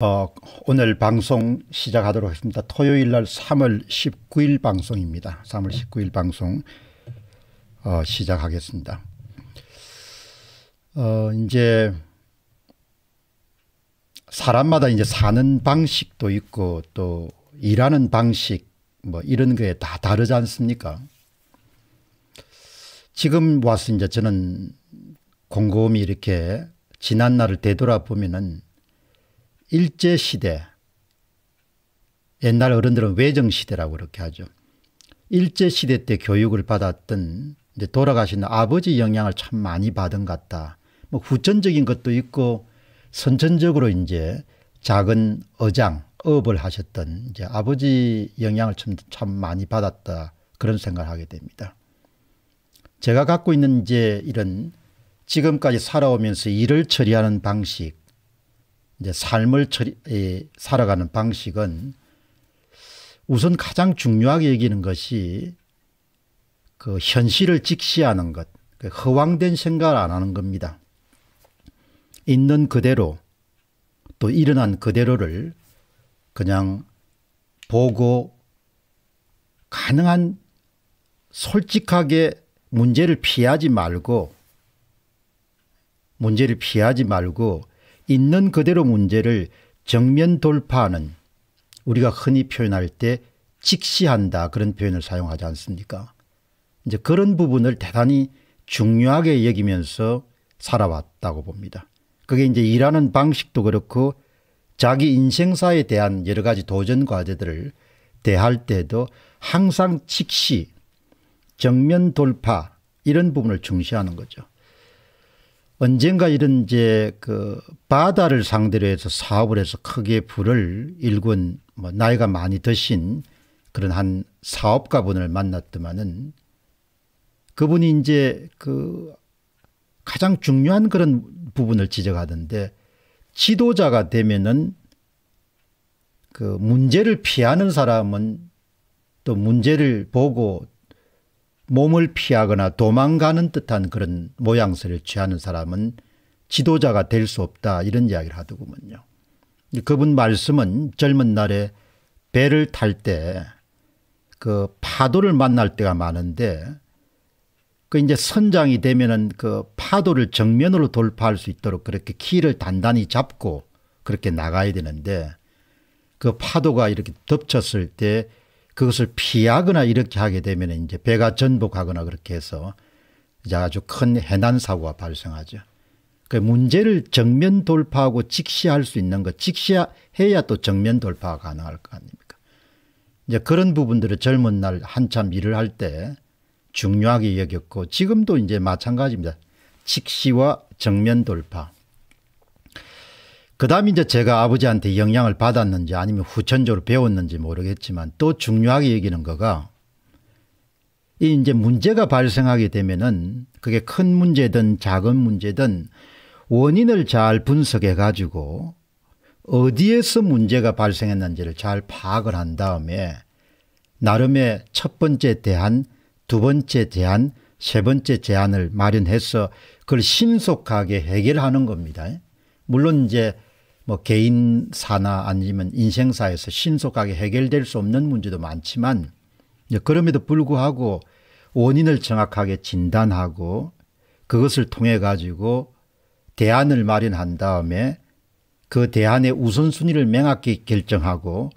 어, 오늘 방송 시작하도록 하겠습니다. 토요일 날 3월 19일 방송입니다. 3월 19일 방송 어, 시작하겠습니다. 어, 이제 사람마다 이제 사는 방식도 있고 또 일하는 방식 뭐 이런 게 다 다르지 않습니까? 지금 와서 이제 저는 곰곰이 이렇게 지난 날을 되돌아보면은 일제시대 옛날 어른들은 외정시대라고 그렇게 하죠. 일제시대 때 교육을 받았던 이제 돌아가신 아버지 영향을 참 많이 받은 것 같다. 뭐 후천적인 것도 있고 선천적으로 이제 작은 어장, 업을 하셨던 이제 아버지 영향을 참, 참 많이 받았다. 그런 생각을 하게 됩니다. 제가 갖고 있는 이제 이런 지금까지 살아오면서 일을 처리하는 방식, 이제 삶을 처리, 살아가는 방식은 우선 가장 중요하게 여기는 것이 그 현실을 직시하는 것, 그 허황된 생각을 안 하는 겁니다. 있는 그대로 또 일어난 그대로를 그냥 보고 가능한 솔직하게 문제를 피하지 말고 문제를 피하지 말고 있는 그대로 문제를 정면 돌파하는 우리가 흔히 표현할 때 직시한다 그런 표현을 사용하지 않습니까? 이제 그런 부분을 대단히 중요하게 여기면서 살아왔다고 봅니다. 그게 이제 일하는 방식도 그렇고 자기 인생사에 대한 여러 가지 도전 과제들을 대할 때도 항상 직시, 정면 돌파 이런 부분을 중시하는 거죠. 언젠가 이런 이제 그 바다를 상대로 해서 사업을 해서 크게 불을 일군 뭐 나이가 많이 드신 그런 한 사업가분을 만났더만은 그분이 이제 그 가장 중요한 그런 부분을 지적하던데 지도자가 되면은 그 문제를 피하는 사람은 또 문제를 보고 몸을 피하거나 도망가는 듯한 그런 모양새를 취하는 사람은 지도자가 될 수 없다 이런 이야기를 하더군요. 그분 말씀은 젊은 날에 배를 탈 때 그 파도를 만날 때가 많은데 그 이제 선장이 되면은 그 파도를 정면으로 돌파할 수 있도록 그렇게 키를 단단히 잡고 그렇게 나가야 되는데 그 파도가 이렇게 덮쳤을 때 그것을 피하거나 이렇게 하게 되면 이제 배가 전복하거나 그렇게 해서 이제 아주 큰 해난 사고가 발생하죠. 그 문제를 정면 돌파하고 직시할 수 있는 것, 직시해야 또 정면 돌파가 가능할 거 아닙니까? 이제 그런 부분들을 젊은 날 한참 일을 할 때 중요하게 여겼고 지금도 이제 마찬가지입니다. 직시와 정면 돌파. 그 다음 이제 제가 아버지한테 영향을 받았는지 아니면 후천적으로 배웠는지 모르겠지만 또 중요하게 여기는 거가 이제 문제가 발생하게 되면은 그게 큰 문제든 작은 문제든 원인을 잘 분석해 가지고 어디에서 문제가 발생했는지를 잘 파악을 한 다음에 나름의 첫 번째 대안, 두 번째 대안, 세 번째 제안을 마련해서 그걸 신속하게 해결하는 겁니다. 물론 이제 뭐 개인사나 아니면 인생사에서 신속하게 해결될 수 없는 문제도 많지만 그럼에도 불구하고 원인을 정확하게 진단하고 그것을 통해 가지고 대안을 마련한 다음에 그 대안의 우선순위를 명확히 결정하고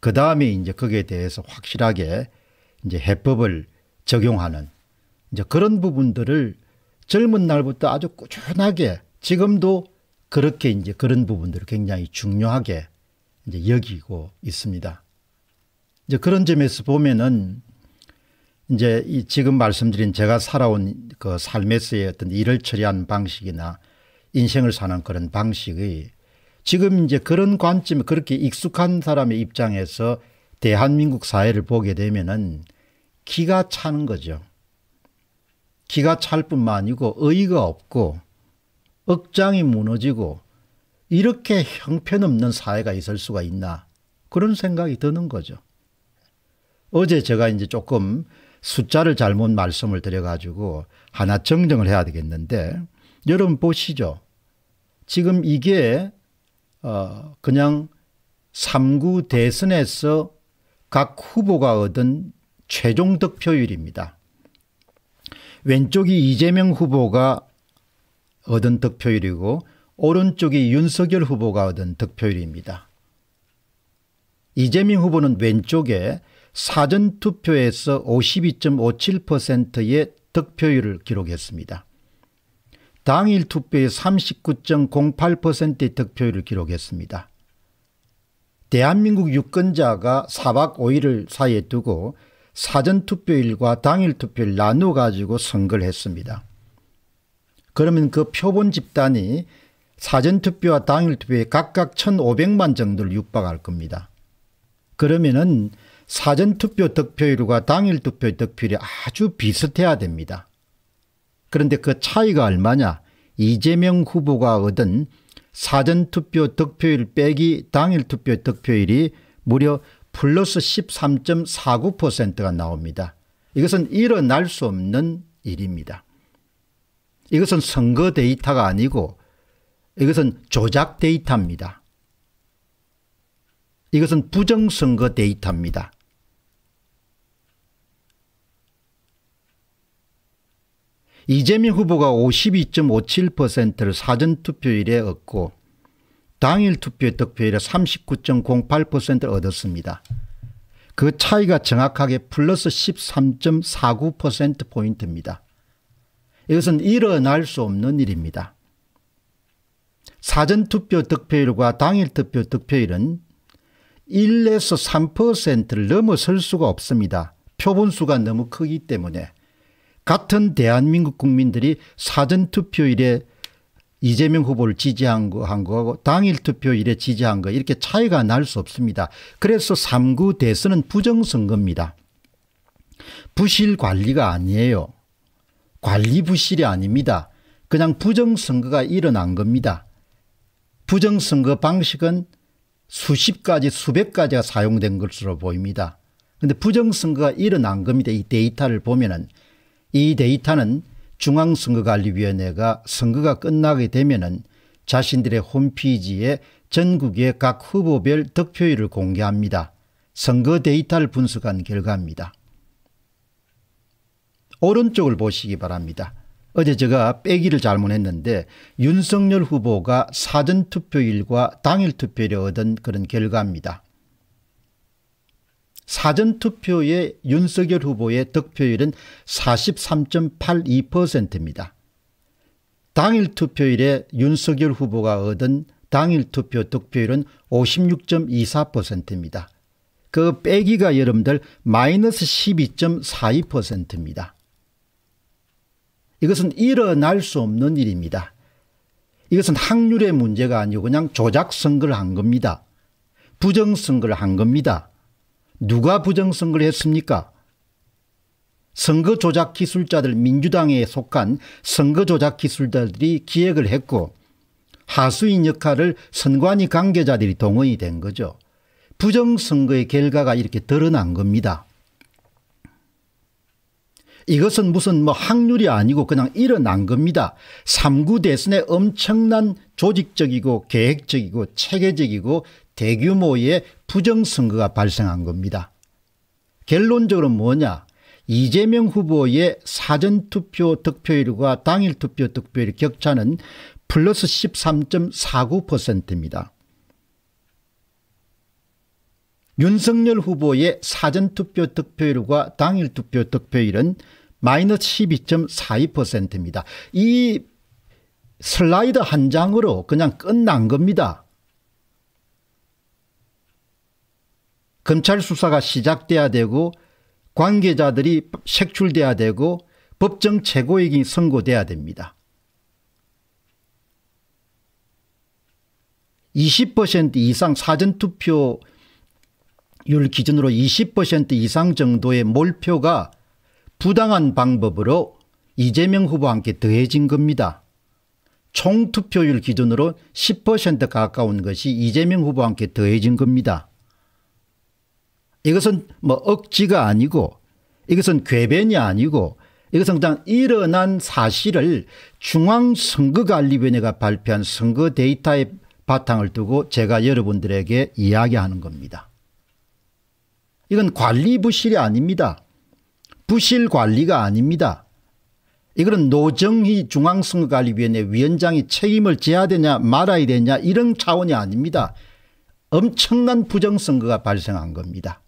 그 다음에 이제 거기에 대해서 확실하게 이제 해법을 적용하는 이제 그런 부분들을 젊은 날부터 아주 꾸준하게 지금도 그렇게 이제 그런 부분들을 굉장히 중요하게 이제 여기고 있습니다. 이제 그런 점에서 보면은 이제 이 지금 말씀드린 제가 살아온 그 삶에서의 어떤 일을 처리한 방식이나 인생을 사는 그런 방식의 지금 이제 그런 관점 그렇게 익숙한 사람의 입장에서 대한민국 사회를 보게 되면은 기가 차는 거죠. 기가 찰 뿐만 아니고 의의가 없고 억장이 무너지고 이렇게 형편없는 사회가 있을 수가 있나 그런 생각이 드는 거죠. 어제 제가 이제 조금 숫자를 잘못 말씀을 드려가지고 하나 정정을 해야 되겠는데 여러분 보시죠. 지금 이게 어 그냥 3구 대선에서 각 후보가 얻은 최종 득표율입니다. 왼쪽이 이재명 후보가 얻은 득표율이고 오른쪽이 윤석열 후보가 얻은 득표율입니다. 이재명 후보는 왼쪽에 사전투표에서 52.57%의 득표율을 기록했습니다. 당일 투표에 39.08%의 득표율을 기록했습니다. 대한민국 유권자가 4박 5일을 사이에 두고 사전투표일과 당일투표일 나누어 가지고 선거를 했습니다. 그러면 그 표본 집단이 사전투표와 당일투표에 각각 1500만 정도를 육박할 겁니다. 그러면은 사전투표 득표율과 당일투표 득표율이 아주 비슷해야 됩니다. 그런데 그 차이가 얼마냐 이재명 후보가 얻은 사전투표 득표율 빼기 당일투표 득표율이 무려 플러스 13.49%가 나옵니다. 이것은 일어날 수 없는 일입니다. 이것은 선거 데이터가 아니고 이것은 조작 데이터입니다. 이것은 부정선거 데이터입니다. 이재명 후보가 52.57%를 사전투표일에 얻고 당일 투표의 득표율에 39.08%를 얻었습니다. 그 차이가 정확하게 플러스 13.49%포인트입니다. 이것은 일어날 수 없는 일입니다. 사전투표 득표율과 당일투표 득표율은 1에서 3%를 넘어설 수가 없습니다. 표본수가 너무 크기 때문에 같은 대한민국 국민들이 사전투표일에 이재명 후보를 지지한 거, 하고 당일투표일에 지지한 거 이렇게 차이가 날 수 없습니다. 그래서 3구 대선은 부정선거입니다. 부실관리가 아니에요. 관리 부실이 아닙니다. 그냥 부정선거가 일어난 겁니다. 부정선거 방식은 수십 가지 수백 가지가 사용된 것으로 보입니다. 그런데 부정선거가 일어난 겁니다. 이 데이터를 보면 은이 데이터는 중앙선거관리위원회가 선거가 끝나게 되면 은 자신들의 홈페이지에 전국의 각 후보별 득표율을 공개합니다. 선거 데이터를 분석한 결과입니다. 오른쪽을 보시기 바랍니다. 어제 제가 빼기를 잘못했는데 윤석열 후보가 사전투표일과 당일투표일에 얻은 그런 결과입니다. 사전투표의 윤석열 후보의 득표율은 43.82%입니다. 당일투표일에 윤석열 후보가 얻은 당일투표 득표율은 56.24%입니다. 그 빼기가 여러분들 마이너스 12.42%입니다. 이것은 일어날 수 없는 일입니다. 이것은 확률의 문제가 아니고 그냥 조작 선거를 한 겁니다. 부정 선거를 한 겁니다. 누가 부정 선거를 했습니까? 선거 조작 기술자들 민주당에 속한 선거 조작 기술자들이 기획을 했고 하수인 역할을 선관위 관계자들이 동원이 된 거죠. 부정선거의 결과가 이렇게 드러난 겁니다. 이것은 무슨 뭐 확률이 아니고 그냥 일어난 겁니다. 3구 대선에 엄청난 조직적이고 계획적이고 체계적이고 대규모의 부정선거가 발생한 겁니다. 결론적으로 뭐냐 이재명 후보의 사전투표 득표율과 당일투표 득표율 격차는 플러스 13.49%입니다. 윤석열 후보의 사전투표 득표율과 당일투표 득표율은 마이너스 12.42%입니다. 이 슬라이드 한 장으로 그냥 끝난 겁니다. 검찰 수사가 시작돼야 되고 관계자들이 색출돼야 되고 법정 최고액이 선고돼야 됩니다. 20% 이상 사전투표율 기준으로 20% 이상 정도의 몰표가 부당한 방법으로 이재명 후보와 함께 더해진 겁니다. 총 투표율 기준으로 10% 가까운 것이 이재명 후보와 함 더해진 겁니다. 이것은 뭐 억지가 아니고 이것은 궤변이 아니고 이것은 그냥 일어난 사실을 중앙선거관리위원회가 발표한 선거 데이터의 바탕을 두고 제가 여러분들에게 이야기하는 겁니다. 이건 관리 부실이 아닙니다. 부실 관리가 아닙니다. 이거는 노정희 중앙선거관리위원회 위원장이 책임을 져야 되냐 말아야 되냐 이런 차원이 아닙니다. 엄청난 부정선거가 발생한 겁니다.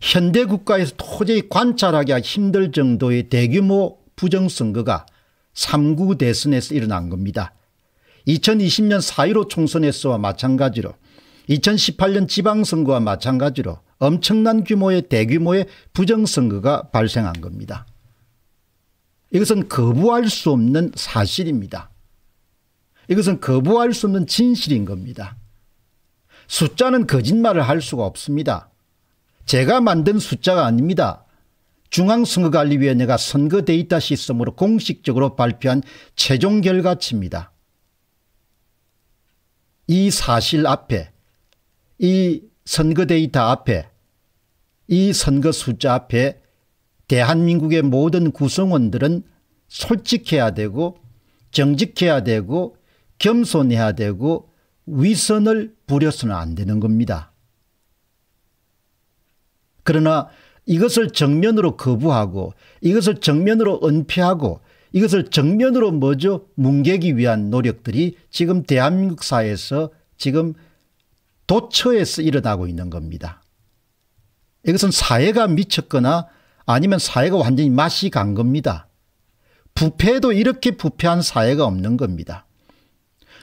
현대 국가에서 도저히 관찰하기 힘들 정도의 대규모 부정선거가 3구 대선에서 일어난 겁니다. 2020년 4.15 총선에서와 마찬가지로 2018년 지방선거와 마찬가지로 엄청난 규모의 대규모의 부정선거가 발생한 겁니다. 이것은 거부할 수 없는 사실입니다. 이것은 거부할 수 없는 진실인 겁니다. 숫자는 거짓말을 할 수가 없습니다. 제가 만든 숫자가 아닙니다. 중앙선거관리위원회가 선거 데이터 시스템으로 공식적으로 발표한 최종 결과치입니다. 이 사실 앞에 이 선거 데이터 앞에 이 선거 숫자 앞에 대한민국의 모든 구성원들은 솔직해야 되고 정직해야 되고 겸손해야 되고 위선을 부려서는 안 되는 겁니다. 그러나 이것을 정면으로 거부하고 이것을 정면으로 은폐하고 이것을 정면으로 먼저 뭉개기 위한 노력들이 지금 대한민국 사회에서 지금 도처에서 일어나고 있는 겁니다. 이것은 사회가 미쳤거나 아니면 사회가 완전히 맛이 간 겁니다. 부패도 이렇게 부패한 사회가 없는 겁니다.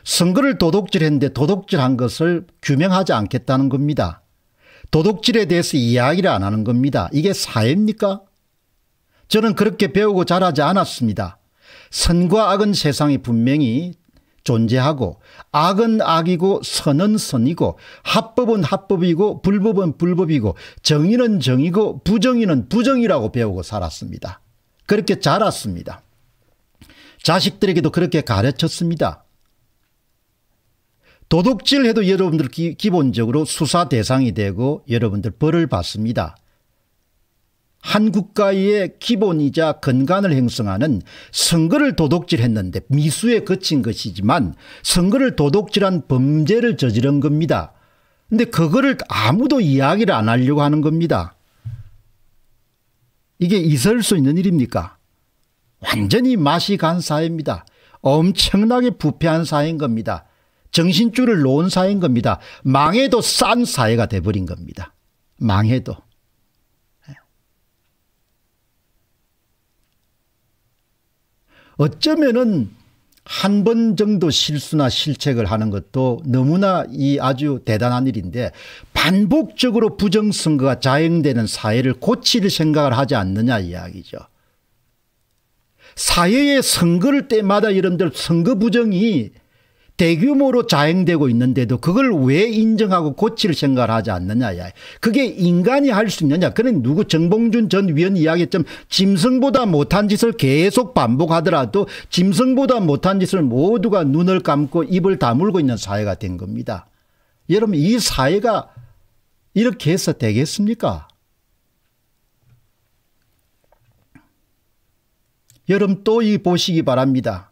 선거를 도둑질했는데 도둑질한 것을 규명하지 않겠다는 겁니다. 도둑질에 대해서 이야기를 안 하는 겁니다. 이게 사회입니까? 저는 그렇게 배우고 자라지 않았습니다. 선과 악은 세상에 분명히 존재하고 악은 악이고 선은 선이고 합법은 합법이고 불법은 불법이고 정의는 정의고 부정의는 부정이라고 배우고 살았습니다. 그렇게 자랐습니다. 자식들에게도 그렇게 가르쳤습니다. 도둑질해도 여러분들 기, 본적으로 수사 대상이 되고 여러분들 벌을 받습니다. 한 국가의 기본이자 근간을 형성하는 선거를 도둑질했는데 미수에 그친 것이지만 선거를 도둑질한 범죄를 저지른 겁니다. 근데 그거를 아무도 이야기를 안 하려고 하는 겁니다. 이게 있을 수 있는 일입니까? 완전히 맛이 간 사회입니다. 엄청나게 부패한 사회인 겁니다. 정신줄을 놓은 사회인 겁니다. 망해도 싼 사회가 돼버린 겁니다. 망해도. 어쩌면은 한 번 정도 실수나 실책을 하는 것도 너무나 이 아주 대단한 일인데 반복적으로 부정선거가 자행되는 사회를 고칠 생각을 하지 않느냐 이야기죠. 사회의 선거를 때마다 이런분들 선거 부정이 대규모로 자행되고 있는데도 그걸 왜 인정하고 고칠 생각을 하지 않느냐. 야. 그게 인간이 할 수 있느냐. 그는 누구 정봉준 전 위원 이야기처럼 짐승보다 못한 짓을 계속 반복하더라도 짐승보다 못한 짓을 모두가 눈을 감고 입을 다물고 있는 사회가 된 겁니다. 여러분 이 사회가 이렇게 해서 되겠습니까? 여러분 또 이 보시기 바랍니다.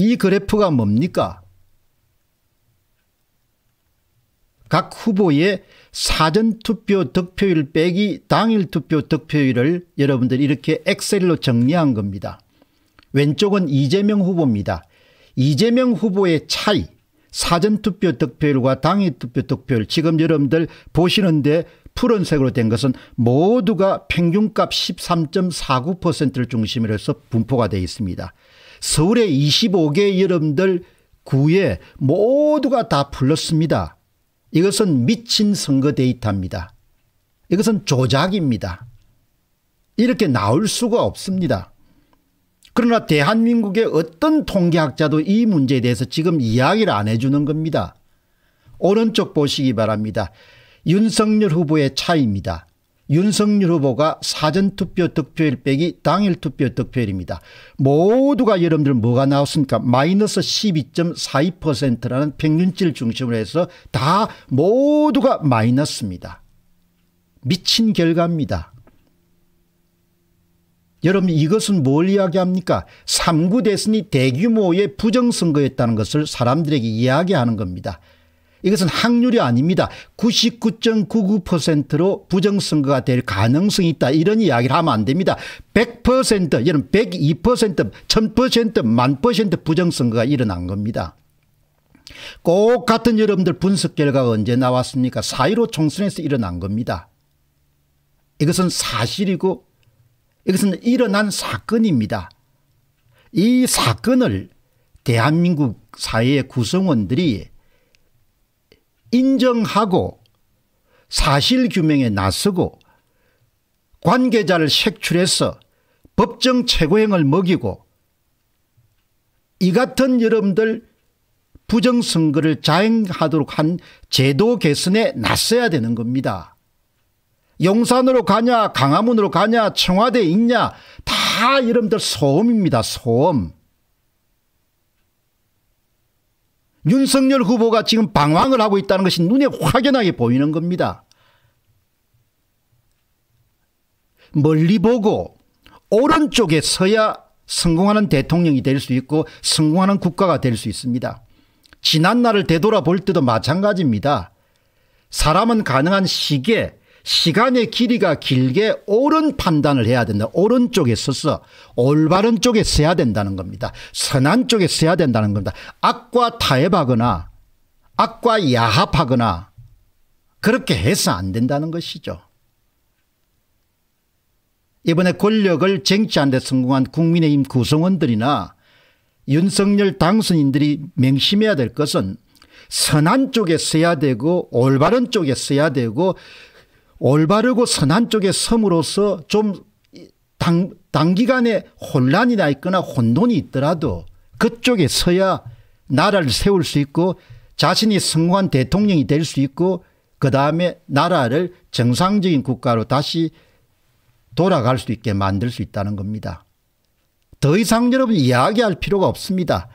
이 그래프가 뭡니까? 각 후보의 사전투표 득표율 빼기 당일투표 득표율을 여러분들 이렇게 엑셀로 정리한 겁니다. 왼쪽은 이재명 후보입니다. 이재명 후보의 차이 사전투표 득표율과 당일투표 득표율 지금 여러분들 보시는데 푸른색으로 된 것은 모두가 평균값 13.49%를 중심으로 해서 분포가 되어 있습니다. 서울의 25개 여름들 구에 모두가 다 불렀습니다. 이것은 미친 선거 데이터입니다. 이것은 조작입니다. 이렇게 나올 수가 없습니다. 그러나 대한민국의 어떤 통계학자도 이 문제에 대해서 지금 이야기를 안 해주는 겁니다. 오른쪽 보시기 바랍니다. 윤석열 후보의 차입니다. 이 윤석열 후보가 사전투표 득표율 빼기 당일 투표 득표율입니다 모두가 여러분들 뭐가 나왔습니까 마이너스 12.42%라는 평균치를 중심으로 해서 다 모두가 마이너스입니다. 미친 결과입니다. 여러분 이것은 뭘 이야기합니까 3구 대선이 대규모의 부정선거였다는 것을 사람들에게 이야기하는 겁니다. 이것은 확률이 아닙니다. 99.99%로 부정선거가 될 가능성이 있다. 이런 이야기를 하면 안 됩니다. 100% 이런 102% 1000% 1000% 부정선거가 일어난 겁니다. 꼭 같은 여러분들 분석 결과가 언제 나왔습니까? 4.15 총선에서 일어난 겁니다. 이것은 사실이고 이것은 일어난 사건입니다. 이 사건을 대한민국 사회의 구성원들이 인정하고 사실 규명에 나서고 관계자를 색출해서 법정 최고형을 먹이고 이 같은 여러분들 부정선거를 자행하도록 한 제도 개선에 나서야 되는 겁니다. 용산으로 가냐 강화문으로 가냐 청와대 있냐 다 여러분들 소음입니다. 소음. 윤석열 후보가 지금 방황을 하고 있다는 것이 눈에 확연하게 보이는 겁니다. 멀리 보고 오른쪽에 서야 성공하는 대통령이 될 수 있고 성공하는 국가가 될 수 있습니다. 지난 날을 되돌아볼 때도 마찬가지입니다. 사람은 가능한 시기에 시간의 길이가 길게 옳은 판단을 해야 된다. 오른쪽에 서서 올바른 쪽에 서야 된다는 겁니다. 선한 쪽에 서야 된다는 겁니다. 악과 타협하거나 악과 야합하거나 그렇게 해서 안 된다는 것이죠. 이번에 권력을 쟁취하데 성공한 국민의힘 구성원들이나 윤석열 당선인들이 명심해야 될 것은 선한 쪽에 써야 되고 올바른 쪽에 써야 되고 올바르고 선한 쪽에 섬으로서 좀 당, 단기간에 혼란이나 있거나 혼돈이 있더라도 그쪽에 서야 나라를 세울 수 있고 자신이 성공한 대통령이 될 수 있고 그 다음에 나라를 정상적인 국가로 다시 돌아갈 수 있게 만들 수 있다는 겁니다. 더 이상 여러분 이야기할 필요가 없습니다.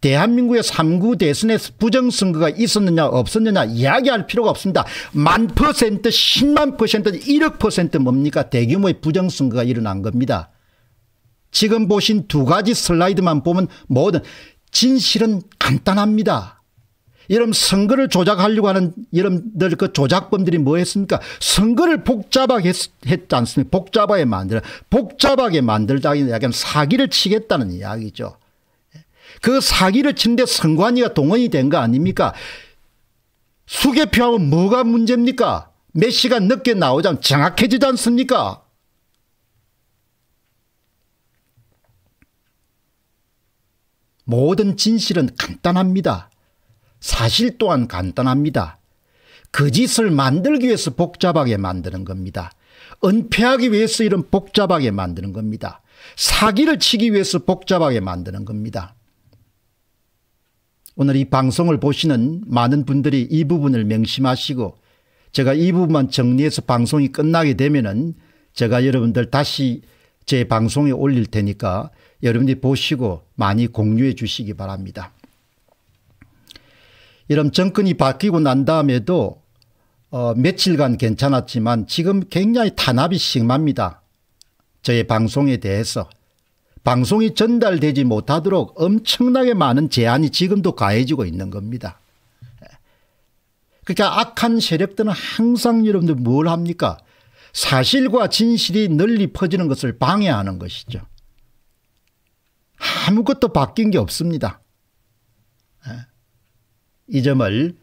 대한민국의 3구 대선에 서 부정선거가 있었느냐 없었느냐 이야기할 필요가 없습니다. 만 퍼센트 10만 퍼센트 1억 퍼센트 뭡니까 대규모의 부정선거가 일어난 겁니다. 지금 보신 두 가지 슬라이드만 보면 모든 진실은 간단합니다. 이런 선거를 조작하려고 하는 여러분들 그 조작범들이 뭐 했습니까? 선거를 복잡하게 했, 했지 않습니까? 복잡하게 만들어 복잡하게 만들다 이야기하면 사기를 치겠다는 이야기죠. 그 사기를 친데 선관위가 동원이 된 거 아닙니까? 수개표하고 뭐가 문제입니까? 몇 시간 늦게 나오자면 정확해지지 않습니까? 모든 진실은 간단합니다. 사실 또한 간단합니다. 거짓을 그 만들기 위해서 복잡하게 만드는 겁니다. 은폐하기 위해서 이런 복잡하게 만드는 겁니다. 사기를 치기 위해서 복잡하게 만드는 겁니다. 오늘 이 방송을 보시는 많은 분들이 이 부분을 명심하시고 제가 이 부분만 정리해서 방송이 끝나게 되면은 제가 여러분들 다시 제 방송에 올릴 테니까 여러분들이 보시고 많이 공유해 주시기 바랍니다. 이런 정권이 바뀌고 난 다음에도 어, 며칠간 괜찮았지만 지금 굉장히 탄압이 심합니다. 저의 방송에 대해서 방송이 전달되지 못하도록 엄청나게 많은 제한이 지금도 가해지고 있는 겁니다. 그러니까 악한 세력들은 항상 여러분들 뭘 합니까? 사실과 진실이 널리 퍼지는 것을 방해하는 것이죠. 아무것도 바뀐 게 없습니다. 예. 이 점을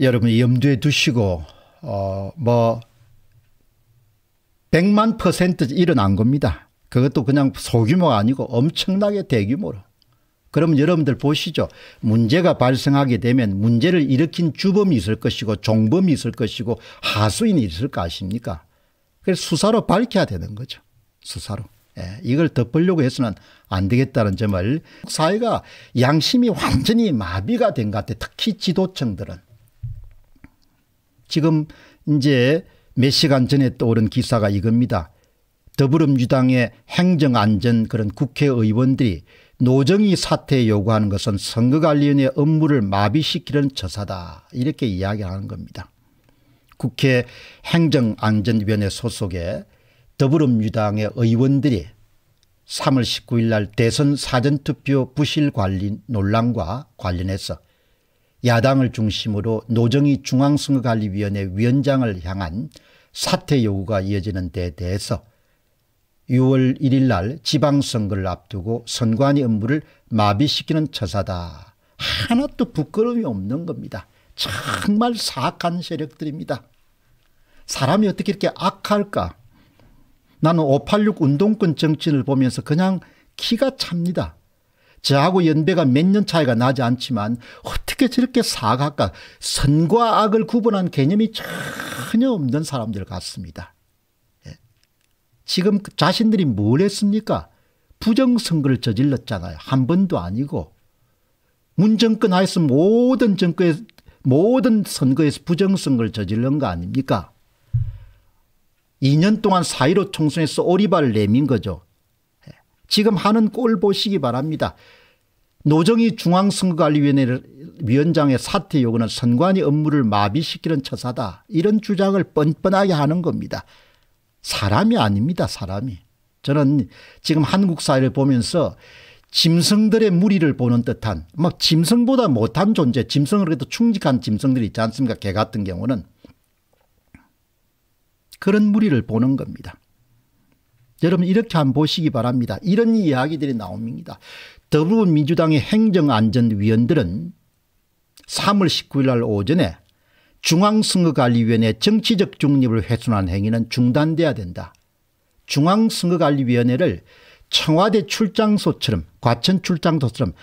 여러분 염두에 두시고 어뭐 100만 퍼센트 일어난 겁니다. 그것도 그냥 소규모가 아니고 엄청나게 대규모로. 그러면 여러분들 보시죠. 문제가 발생하게 되면 문제를 일으킨 주범이 있을 것이고 종범이 있을 것이고 하수인이 있을 거 아십니까? 그래서 수사로 밝혀야 되는 거죠. 수사로. 예, 이걸 덮으려고 해서는 안 되겠다는 점을 사회가 양심이 완전히 마비가 된 것 같아요. 특히 지도층들은. 지금 이제 몇 시간 전에 떠오른 기사가 이겁니다. 더불어민주당의 행정안전 그런 국회의원들이 노정이 사퇴 요구하는 것은 선거관리위원회 업무를 마비시키는 처사다 이렇게 이야기하는 겁니다. 국회 행정안전위원회 소속의 더불어민주당의 의원들이 3월 19일 날 대선 사전투표 부실관리 논란과 관련해서 야당을 중심으로 노정희 중앙선거관리위원회 위원장을 향한 사퇴 요구가 이어지는 데 대해서 6월 1일 날 지방선거를 앞두고 선관위 업무를 마비시키는 처사다. 하나도 부끄러움이 없는 겁니다. 정말 사악한 세력들입니다. 사람이 어떻게 이렇게 악할까? 나는 586 운동권 정치인을 보면서 그냥 키가 찹니다. 저하고 연배가 몇 년 차이가 나지 않지만 어떻게 저렇게 사악할까? 선과 악을 구분한 개념이 전혀 없는 사람들 같습니다. 지금 자신들이 뭘 했습니까? 부정선거를 저질렀잖아요. 한 번도 아니고. 문정권 하에서 모든 정권에 모든 선거에서 부정선거를 저질른 거 아닙니까? 2년 동안 4.15 총선에서 오리발을 내민 거죠. 예. 지금 하는 꼴 보시기 바랍니다. 노정희 중앙선거관리위원장의 사퇴 요구는 선관위 업무를 마비시키는 처사다. 이런 주장을 뻔뻔하게 하는 겁니다. 사람이 아닙니다. 사람이. 저는 지금 한국 사회를 보면서 짐승들의 무리를 보는 듯한 막 짐승보다 못한 존재 짐승으로래도 충직한 짐승들이 있지 않습니까 개 같은 경우는 그런 무리를 보는 겁니다. 여러분 이렇게 한번 보시기 바랍니다. 이런 이야기들이 나옵니다. 더불어민주당의 행정안전위원들은 3월 19일 날 오전에 중앙선거관리위원회 정치적 중립을 훼손한 행위는 중단돼야 된다. 중앙선거관리위원회를 청와대 출장소처럼 과천출장소처럼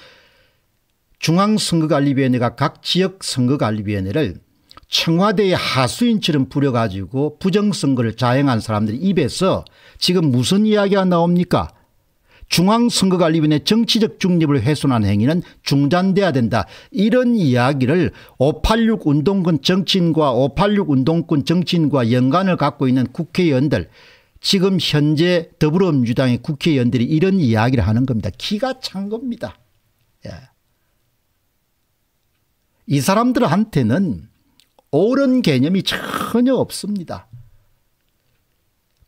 중앙선거관리위원회가 각 지역 선거관리위원회를 청와대의 하수인처럼 부려가지고 부정선거를 자행한 사람들 입에서 지금 무슨 이야기가 나옵니까 중앙선거관리위원회 정치적 중립을 훼손한 행위는 중단돼야 된다. 이런 이야기를 586 운동권 정치인과 586 운동권 정치인과 연관을 갖고 있는 국회의원들 지금 현재 더불어민주당의 국회의원들이 이런 이야기를 하는 겁니다. 기가 찬 겁니다. 예. 이 사람들한테는 옳은 개념이 전혀 없습니다.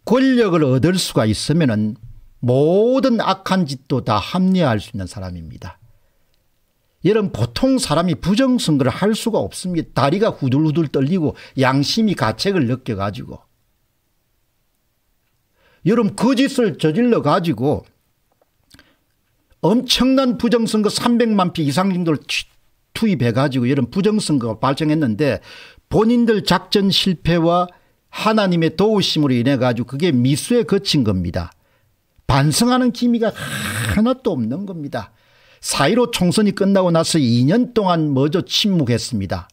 권력을 얻을 수가 있으면 은 모든 악한 짓도 다 합리화할 수 있는 사람입니다. 여러분 보통 사람이 부정선거를 할 수가 없습니다. 다리가 후들후들 떨리고 양심이 가책을 느껴가지고 여러분 거짓을 그 저질러가지고 엄청난 부정선거 300만 표 이상 정도를 투입해가지고 여러분 부정선거 발생했는데 본인들 작전 실패와 하나님의 도우심으로 인해가지고 그게 미수에 거친 겁니다. 반성하는 기미가 하나도 없는 겁니다. 4.15 총선이 끝나고 나서 2년 동안 머저 침묵했습니다.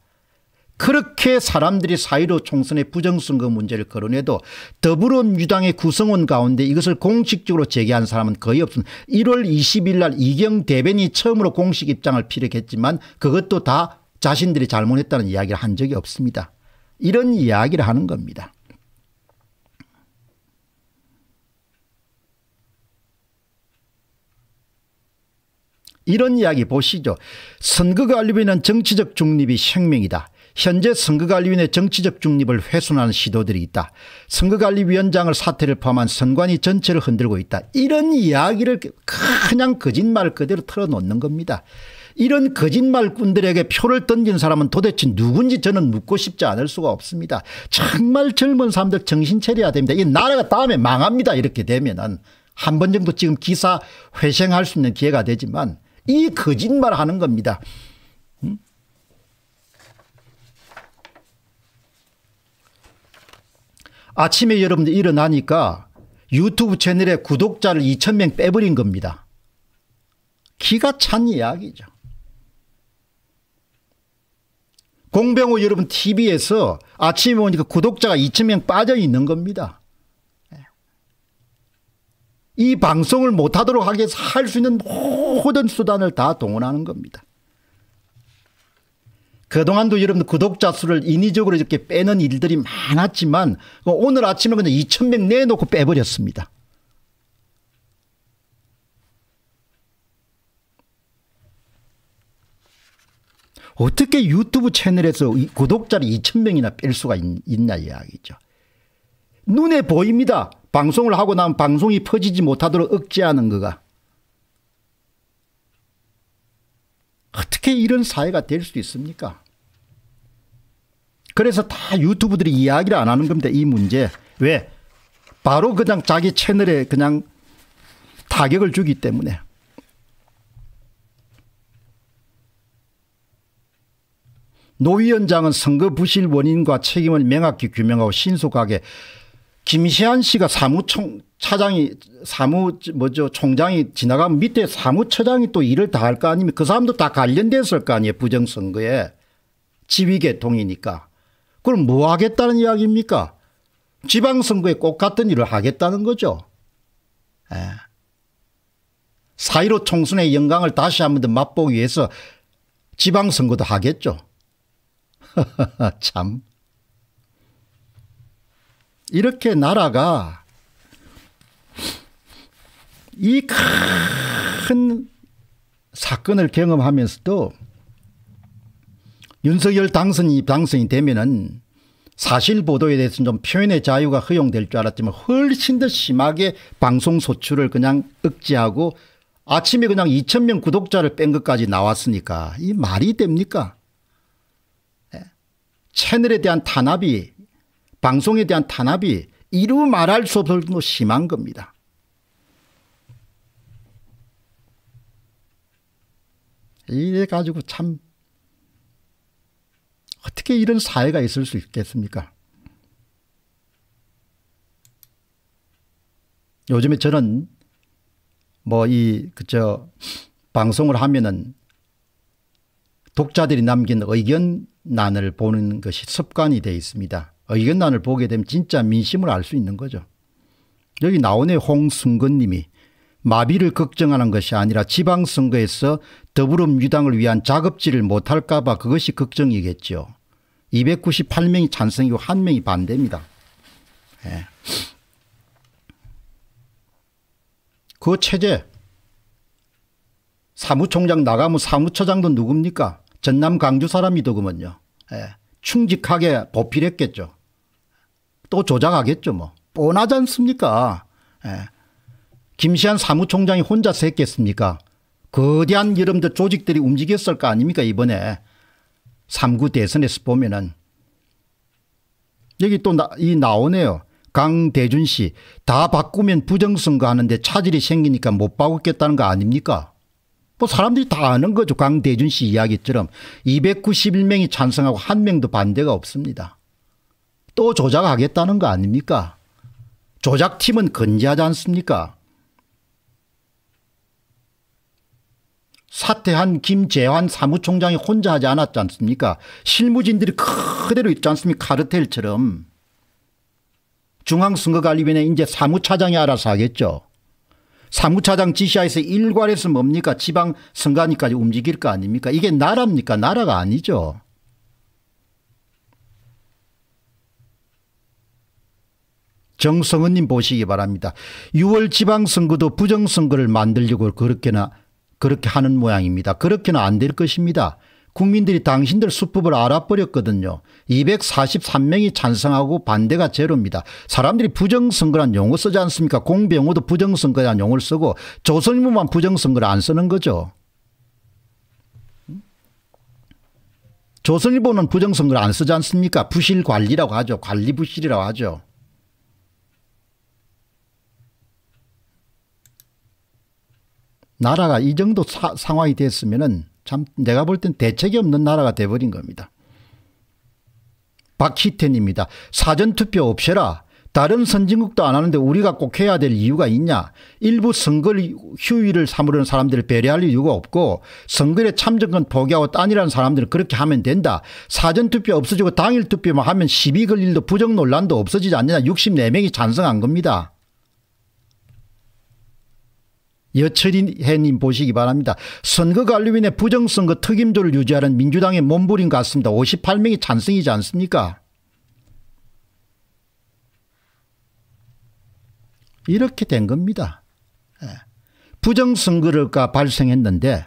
그렇게 사람들이 4.15 총선의 부정선거 그 문제를 거론해도 더불어민주당의 구성원 가운데 이것을 공식적으로 제기한 사람은 거의 없습 1월 20일 날 이경 대변이 처음으로 공식 입장을 피력했지만 그것도 다 자신들이 잘못했다는 이야기를 한 적이 없습니다. 이런 이야기를 하는 겁니다. 이런 이야기 보시죠. 선거관리위는 정치적 중립이 생명이다. 현재 선거관리위원회 정치적 중립을 훼손하는 시도들이 있다. 선거관리위원장을 사퇴를 포함한 선관위 전체를 흔들고 있다. 이런 이야기를 그냥 거짓말 그대로 털어놓는 겁니다. 이런 거짓말꾼들에게 표를 던진 사람은 도대체 누군지 저는 묻고 싶지 않을 수가 없습니다. 정말 젊은 사람들 정신 차려야 됩니다. 이 나라가 다음에 망합니다. 이렇게 되면은 한번 정도 지금 기사 회생할 수 있는 기회가 되지만 이 거짓말 하는 겁니다. 음? 아침에 여러분들 일어나니까 유튜브 채널에 구독자를 2,000명 빼버린 겁니다. 기가 찬 이야기죠. 공병호 여러분 TV에서 아침에 오니까 구독자가 2,000명 빠져 있는 겁니다. 이 방송을 못하도록 하게할 수 있는 모든 수단을 다 동원하는 겁니다. 그동안도 여러분 구독자 수를 인위적으로 이렇게 빼는 일들이 많았지만 오늘 아침에 그냥 2,000명 내놓고 빼버렸습니다. 어떻게 유튜브 채널에서 구독자를 2,000명이나 뺄 수가 있, 냐 이야기죠. 눈에 보입니다. 방송을 하고 나면 방송이 퍼지지 못하도록 억제하는 거가 어떻게 이런 사회가 될 수 있습니까? 그래서 다 유튜브들이 이야기를 안 하는 겁니다. 이 문제. 왜? 바로 그냥 자기 채널에 그냥 타격을 주기 때문에. 노 위원장은 선거 부실 원인과 책임을 명확히 규명하고 신속하게 김시한 씨가 사무총 차장이 사무 뭐죠 총장이 지나가면 밑에 사무처장이 또 일을 다할거 아니면 그 사람도 다 관련됐을 거 아니에요 부정선거에 지휘계통이니까 그럼 뭐 하겠다는 이야기입니까 지방선거에 꼭 같은 일을 하겠다는 거죠 예. 4.15 총선의 영광을 다시 한번 더 맛보기 위해서 지방선거도 하겠죠 참 이렇게 나라가 이 큰 사건을 경험하면서도 윤석열 당선이 당선이 되면은 사실 보도에 대해서는 좀 표현의 자유가 허용될 줄 알았지만 훨씬 더 심하게 방송 소출을 그냥 억제하고 아침에 그냥 2천 명 구독자를 뺀 것까지 나왔으니까 이 말이 됩니까? 예? 채널에 대한 탄압이 방송에 대한 탄압이 이루 말할 수 없을 정도 심한 겁니다. 이래 가지고 참 어떻게 이런 사회가 있을 수 있겠습니까? 요즘에 저는 뭐 이 그저 방송을 하면은 독자들이 남긴 의견란을 보는 것이 습관이 되어 있습니다. 어, 이견난을 보게 되면 진짜 민심을 알 수 있는 거죠. 여기 나오네 홍순건님이 마비를 걱정하는 것이 아니라 지방선거에서 더불어민주당을 위한 작업질을 못할까 봐 그것이 걱정이겠죠. 298명이 찬성이고 1명이 반대입니다. 예. 그 체제 사무총장 나가면 사무처장도 누굽니까 전남 강주 사람이더구먼요. 예. 충직하게 보필했겠죠. 또 조작하겠죠 뭐. 뻔하지 않습니까? 예. 김시한 사무총장이 혼자서 했겠습니까? 거대한 여러분들 조직들이 움직였을 거 아닙니까 이번에 3구 대선에서 보면은 여기 또 이 나오네요. 강대준 씨다 바꾸면 부정선거 하는데 차질이 생기니까 못 바꾸겠다는 거 아닙니까? 뭐 사람들이 다 아는 거죠. 강대준 씨 이야기처럼 291명이 찬성하고 한 명도 반대가 없습니다. 또 조작하겠다는 거 아닙니까? 조작팀은 건재하지 않습니까? 사퇴한 김재환 사무총장이 혼자 하지 않았지 않습니까? 실무진들이 그대로 있지 않습니까? 카르텔처럼. 중앙선거관리위원회 이제 사무차장이 알아서 하겠죠. 사무차장 지시하에서 일괄해서 뭡니까? 지방 선관위까지 움직일 거 아닙니까? 이게 나라입니까? 나라가 아니죠. 정성은님 보시기 바랍니다. 6월 지방선거도 부정선거를 만들려고 그렇게나 그렇게 하는 모양입니다. 그렇게는 안 될 것입니다. 국민들이 당신들 수법을 알아버렸거든요. 243명이 찬성하고 반대가 제로입니다. 사람들이 부정선거란 용어 쓰지 않습니까? 공병호도 부정선거란 용어를 쓰고 조선일보만 부정선거를 안 쓰는 거죠. 조선일보는 부정선거를 안 쓰지 않습니까? 부실관리라고 하죠. 관리부실이라고 하죠. 나라가 이 정도 사, 상황이 됐으면은 참 내가 볼 땐 대책이 없는 나라가 돼버린 겁니다. 박희태입니다. 사전투표 없애라. 다른 선진국도 안 하는데 우리가 꼭 해야 될 이유가 있냐. 일부 선거를 휴일을 삼으려는 사람들을 배려할 이유가 없고 선거에 참정권 포기하고 딴이라는 사람들은 그렇게 하면 된다. 사전투표 없어지고 당일투표만 하면 시비 걸릴도 부정 논란도 없어지지 않느냐. 64명이 찬성한 겁니다. 여철인해님 보시기 바랍니다. 선거관리위원회 부정선거 특임조를 유지하는 민주당의 몸부림 같습니다. 58명이 찬성이지 않습니까? 이렇게 된 겁니다. 예. 부정선거가 발생했는데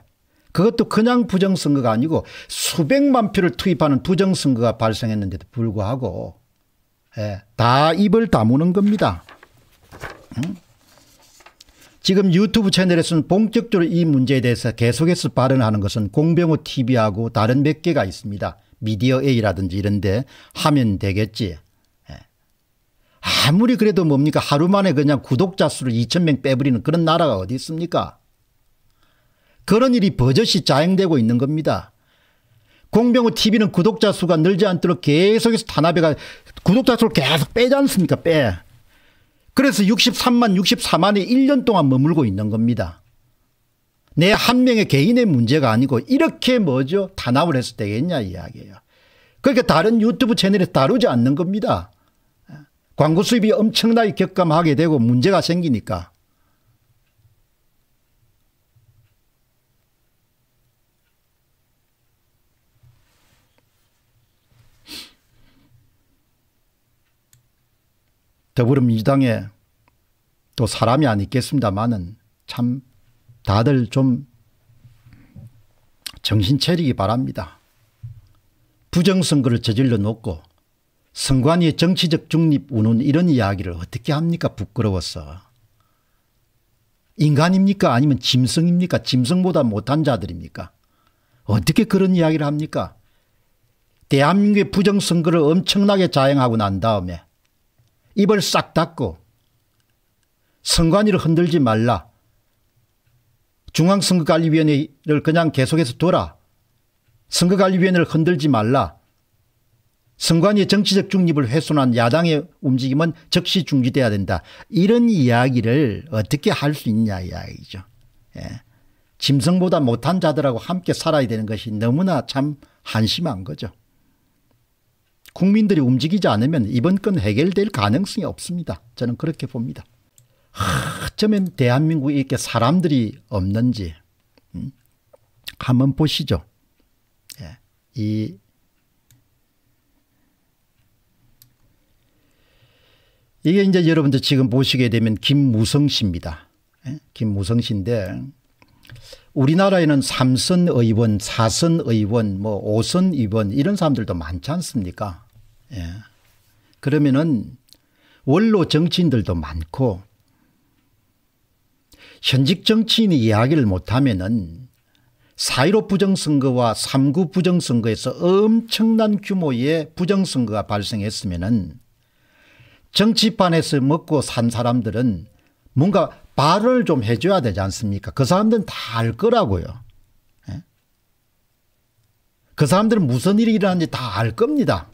그것도 그냥 부정선거가 아니고 수백만 표를 투입하는 부정선거가 발생했는데도 불구하고 예, 다 입을 다무는 겁니다. 응? 지금 유튜브 채널에서는 본격적으로 이 문제에 대해서 계속해서 발언하는 것은 공병호 TV하고 다른 몇 개가 있습니다. 미디어 A라든지 이런데 하면 되겠지. 예. 아무리 그래도 뭡니까 하루 만에 그냥 구독자 수를 2천명 빼버리는 그런 나라가 어디 있습니까 그런 일이 버젓이 자행되고 있는 겁니다. 공병호 TV는 구독자 수가 늘지 않도록 계속해서 탄압해가 구독자 수를 계속 빼지 않습니까 빼. 그래서 63만 64만이 1년 동안 머물고 있는 겁니다. 내 한 명의 개인의 문제가 아니고 이렇게 뭐죠? 단합을 해서 되겠냐 이야기예요. 그러니까 다른 유튜브 채널에 다루지 않는 겁니다. 광고 수입이 엄청나게 격감하게 되고 문제가 생기니까. 더불어민주당에 또 사람이 아니겠습니다만은 참 다들 좀 정신 차리기 바랍니다. 부정선거를 저질러 놓고 선관위의 정치적 중립 운운 이런 이야기를 어떻게 합니까 부끄러워서. 인간입니까 아니면 짐승입니까 짐승보다 못한 자들입니까 어떻게 그런 이야기를 합니까 대한민국의 부정선거를 엄청나게 자행하고 난 다음에 입을 싹 닫고 선관위를 흔들지 말라. 중앙선거관리위원회를 그냥 계속해서 둬라. 선거관리위원회를 흔들지 말라. 선관위의 정치적 중립을 훼손한 야당의 움직임은 즉시 중지돼야 된다. 이런 이야기를 어떻게 할 수 있냐 이야기죠. 예. 짐승보다 못한 자들하고 함께 살아야 되는 것이 너무나 참 한심한 거죠. 국민들이 움직이지 않으면 이번 건 해결될 가능성이 없습니다. 저는 그렇게 봅니다. 어쩌면 대한민국에 이렇게 사람들이 없는지 음, 한번 보시죠. 예, 이 이게 이제 여러분들 지금 보시게 되면 김무성 씨입니다. 예, 김무성 씨인데 우리나라에는 3선 의원, 4선 의원, 뭐 5선 의원 이런 사람들도 많지 않습니까? 예. 그러면은 원로 정치인들도 많고 현직 정치인이 이야기를 못하면은 사1로 부정선거와 3구 부정선거에서 엄청난 규모의 부정선거가 발생했으면은 정치판에서 먹고 산 사람들은 뭔가 발을 좀 해줘야 되지 않습니까? 그 사람들은 다 알 거라고요. 예? 그 사람들은 무슨 일이 일어났는지 다 알 겁니다.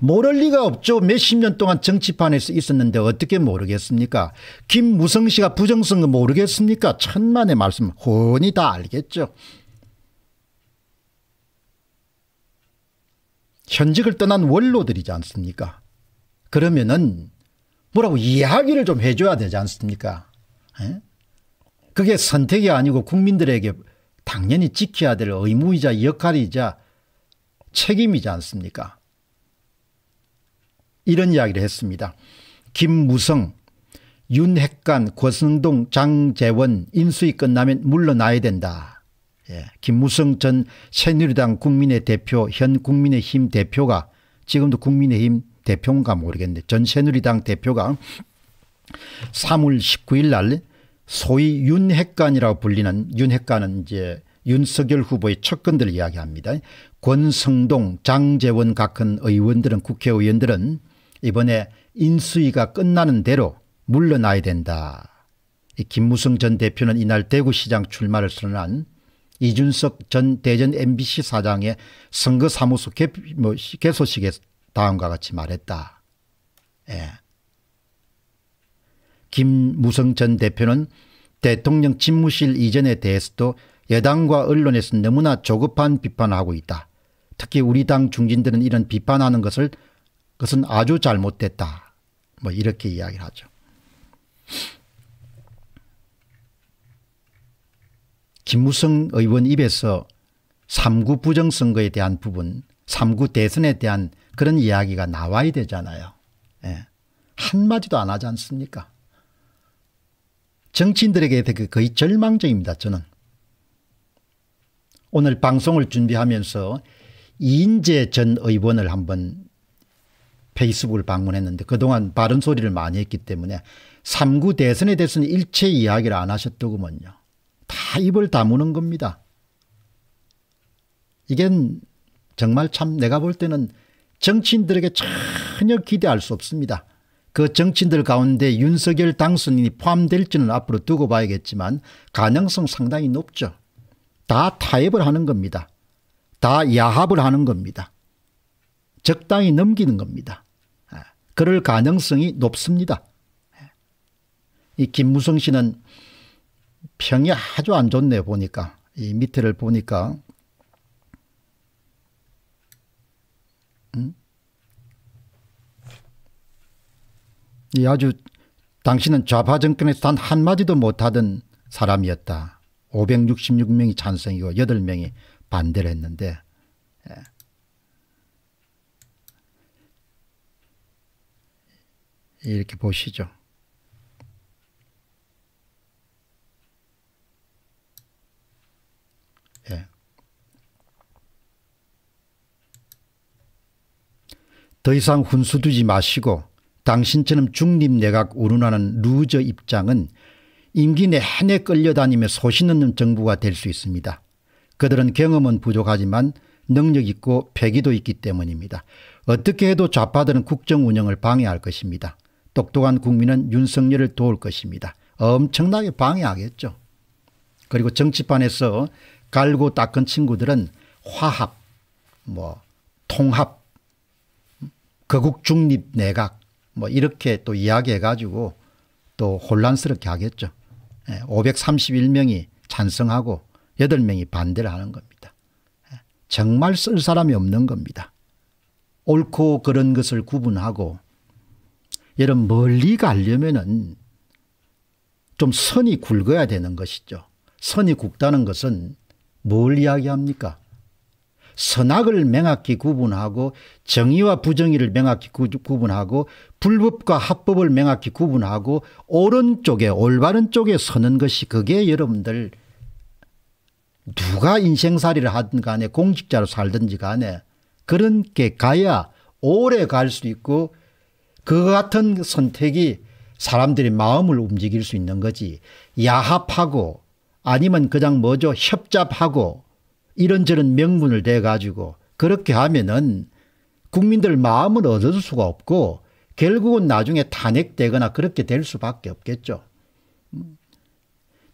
모를 리가 없죠. 몇 십 년 동안 정치판에서 있었는데 어떻게 모르겠습니까? 김무성 씨가 부정선거 모르겠습니까? 천만의 말씀 훤히 다 알겠죠. 현직을 떠난 원로들이지 않습니까? 그러면은 뭐라고 이야기를 좀 해줘야 되지 않습니까? 에? 예? 그게 선택이 아니고 국민들에게 당연히 지켜야 될 의무이자 역할이자 책임이지 않습니까? 이런 이야기를 했습니다. 김무성, 윤핵관, 고승동, 장재원 인수위 끝나면 물러나야 된다. 예. 김무성 전 새누리당 국민의 대표 현 국민의힘 대표가 지금도 국민의힘 대표인가 모르겠는데 전 새누리당 대표가 3월 19일 날 소위 윤핵관이라고 불리는 윤핵관은 이제 윤석열 후보의 측근들 이야기합니다. 권성동 장재원 같은 의원들은 국회의원들은 이번에 인수위가 끝나는 대로 물러나야 된다. 김무성 전 대표는 이날 대구시장 출마를 선언한 이준석 전 대전 MBC 사장의 선거사무소 개, 뭐, 소식에 다음과 같이 말했다. 예. 김무성 전 대표는 대통령 집무실 이전에 대해서도 여당과 언론에서 너무나 조급한 비판을 하고 있다. 특히 우리 당 중진들은 이런 비판하는 것을 그것은 아주 잘못됐다. 뭐 이렇게 이야기를 하죠. 김무성 의원 입에서 3구 부정선거에 대한 부분 3구 대선에 대한 그런 이야기가 나와야 되잖아요. 예. 한마디도 안 하지 않습니까? 정치인들에게 되게 거의 절망적입니다. 저는. 오늘 방송을 준비하면서 이인재 전 의원을 한번 페이스북을 방문했는데 그동안 바른 소리를 많이 했기 때문에 3구 대선에 대해서는 일체 이야기를 안 하셨더구먼요. 다 입을 다무는 겁니다. 이건 정말 참 내가 볼 때는 정치인들에게 전혀 기대할 수 없습니다. 그 정치인들 가운데 윤석열 당선인이 포함될지는 앞으로 두고 봐야겠지만 가능성 상당히 높죠. 다 타협을 하는 겁니다. 다 야합을 하는 겁니다. 적당히 넘기는 겁니다. 그럴 가능성이 높습니다. 이 김무성 씨는 평이 아주 안 좋네 보니까 이 밑에를 보니까 음? 이 아주 당신은 좌파 정권에서 단 한마디도 못하던 사람이었다. 566명이 찬성이고 8명이 반대를 했는데 이렇게 보시죠. 예. 더 이상 훈수두지 마시고 당신처럼 중립내각 우 r u 는 루저 입장은 임기 내내 끌려다니며 소신없는 정부가 될 수 있습니다. 그들은 경험은 부족하지만 능력 있고 패기도 있기 때문입니다. 어떻게 해도 좌파들은 국정 운영을 방해할 것입니다. 똑똑한 국민은 윤석열을 도울 것입니다. 엄청나게 방해하겠죠. 그리고 정치판에서 갈고 닦은 친구들은 화합, 뭐 통합, 거국 중립 내각 뭐 이렇게 또 이야기해가지고 또 혼란스럽게 하겠죠. 531명이 예, 찬성하고 8명이 반대를 하는 겁니다. 예, 정말 쓸 사람이 없는 겁니다. 옳고 그런 것을 구분하고 여러분 멀리 가려면은 좀 선이 굵어야 되는 것이죠. 선이 굵다는 것은 뭘 이야기합니까? 선악을 명확히 구분하고 정의와 부정의를 명확히 구분하고 불법과 합법을 명확히 구분하고 오른쪽에 올바른 쪽에 서는 것이 그게 여러분들 누가 인생살이를 하든 간에 공직자로 살든지 간에 그런 게 가야 오래 갈 수 있고 그 같은 선택이 사람들의 마음을 움직일 수 있는 거지 야합하고 아니면 그냥 뭐죠 협잡하고 이런저런 명분을 대가지고 그렇게 하면은 국민들 마음을 얻을 수가 없고 결국은 나중에 탄핵되거나 그렇게 될 수밖에 없겠죠.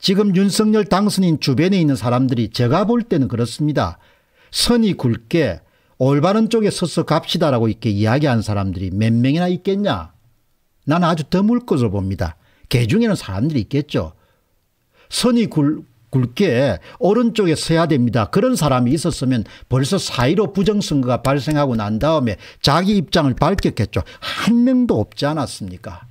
지금 윤석열 당선인 주변에 있는 사람들이 제가 볼 때는 그렇습니다. 선이 굵게 올바른 쪽에 서서 갑시다라고 이렇게 이야기한 사람들이 몇 명이나 있겠냐? 나는 아주 드물 것으로 봅니다. 개 중에는 사람들이 있겠죠. 선이 굵, 게 오른쪽에 서야 됩니다. 그런 사람이 있었으면 벌써 사이로 부정선거가 발생하고 난 다음에 자기 입장을 밝혔겠죠. 한 명도 없지 않았습니까?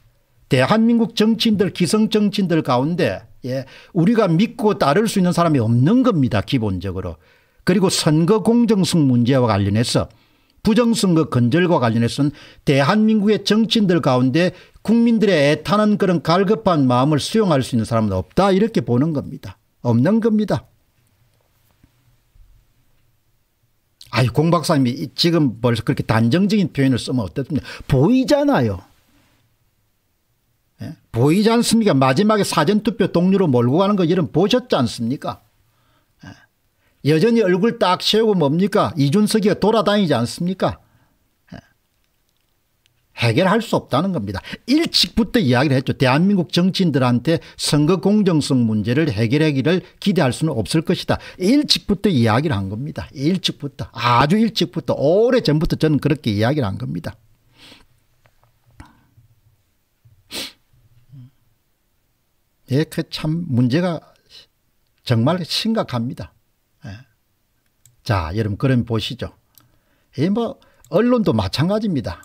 대한민국 정치인들 기성 정치인들 가운데 예, 우리가 믿고 따를 수 있는 사람이 없는 겁니다. 기본적으로. 그리고 선거 공정성 문제와 관련해서 부정선거 건절과 관련해서는 대한민국의 정치인들 가운데 국민들의 애타는 그런 갈급한 마음을 수용할 수 있는 사람은 없다 이렇게 보는 겁니다. 없는 겁니다. 아이 공 박사님이 지금 벌써 그렇게 단정적인 표현을 쓰면 어떻습니까 보이잖아요. 예? 보이지 않습니까 마지막에 사전투표 동료로 몰고 가는 거 이런 보셨지 않습니까 여전히 얼굴 딱 채우고 뭡니까? 이준석이 돌아다니지 않습니까? 예. 해결할 수 없다는 겁니다. 일찍부터 이야기를 했죠. 대한민국 정치인들한테 선거 공정성 문제를 해결하기를 기대할 수는 없을 것이다. 일찍부터 이야기를 한 겁니다. 일찍부터 아주 일찍부터 오래전부터 저는 그렇게 이야기를 한 겁니다. 예, 그참 문제가 정말 심각합니다. 자, 여러분 그럼 보시죠. 예, 뭐 언론도 마찬가지입니다.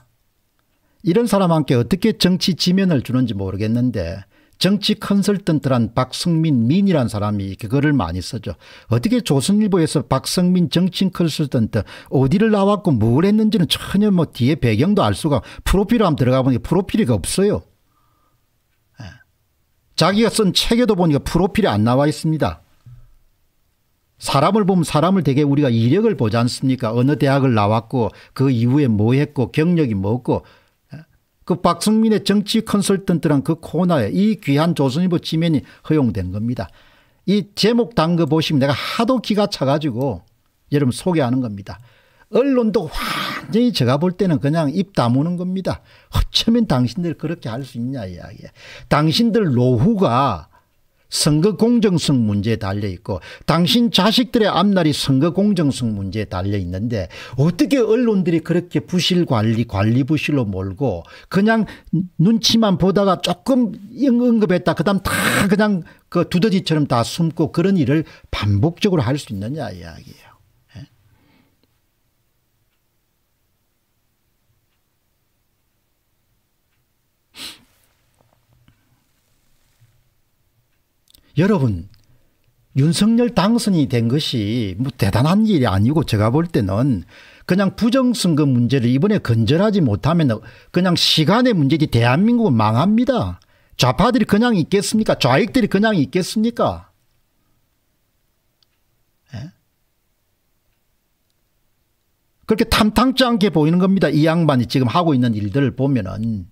이런 사람한테 어떻게 정치 지면을 주는지 모르겠는데 정치 컨설턴트란 박성민 민이란 사람이 그거를 많이 쓰죠. 어떻게 조선일보에서 박성민 정치 컨설턴트 어디를 나왔고 뭘 했는지는 전혀 뭐 뒤에 배경도 알 수가 프로필을 한번 들어가 보니까 프로필이 없어요. 예. 자기가 쓴 책에도 보니까 프로필이 안 나와 있습니다. 사람을 보면 사람을 되게 우리가 이력을 보지 않습니까? 어느 대학을 나왔고 그 이후에 뭐 했고 경력이 뭐고 그 박승민의 정치 컨설턴트란 그 코너에 이 귀한 조선일보 지면이 허용된 겁니다. 이 제목 담그 보시면 내가 하도 기가 차가지고 여러분 소개하는 겁니다. 언론도 완전히 제가 볼 때는 그냥 입 다무는 겁니다. 어쩌면 당신들 그렇게 할 수 있냐 이야기에. 당신들 노후가 선거 공정성 문제에 달려 있고 당신 자식들의 앞날이 선거 공정성 문제에 달려 있는데 어떻게 언론들이 그렇게 부실 관리 관리 부실로 몰고 그냥 눈치만 보다가 조금 언급했다 그다음 다 그냥 그 두더지처럼 다 숨고 그런 일을 반복적으로 할 수 있느냐 이야기예요. 여러분 윤석열 당선이 된 것이 뭐 대단한 일이 아니고 제가 볼 때는 그냥 부정선거 문제를 이번에 건절하지 못하면 그냥 시간의 문제지 대한민국은 망합니다. 좌파들이 그냥 있겠습니까? 좌익들이 그냥 있겠습니까? 예? 그렇게 탐탁지 않게 보이는 겁니다. 이 양반이 지금 하고 있는 일들을 보면은.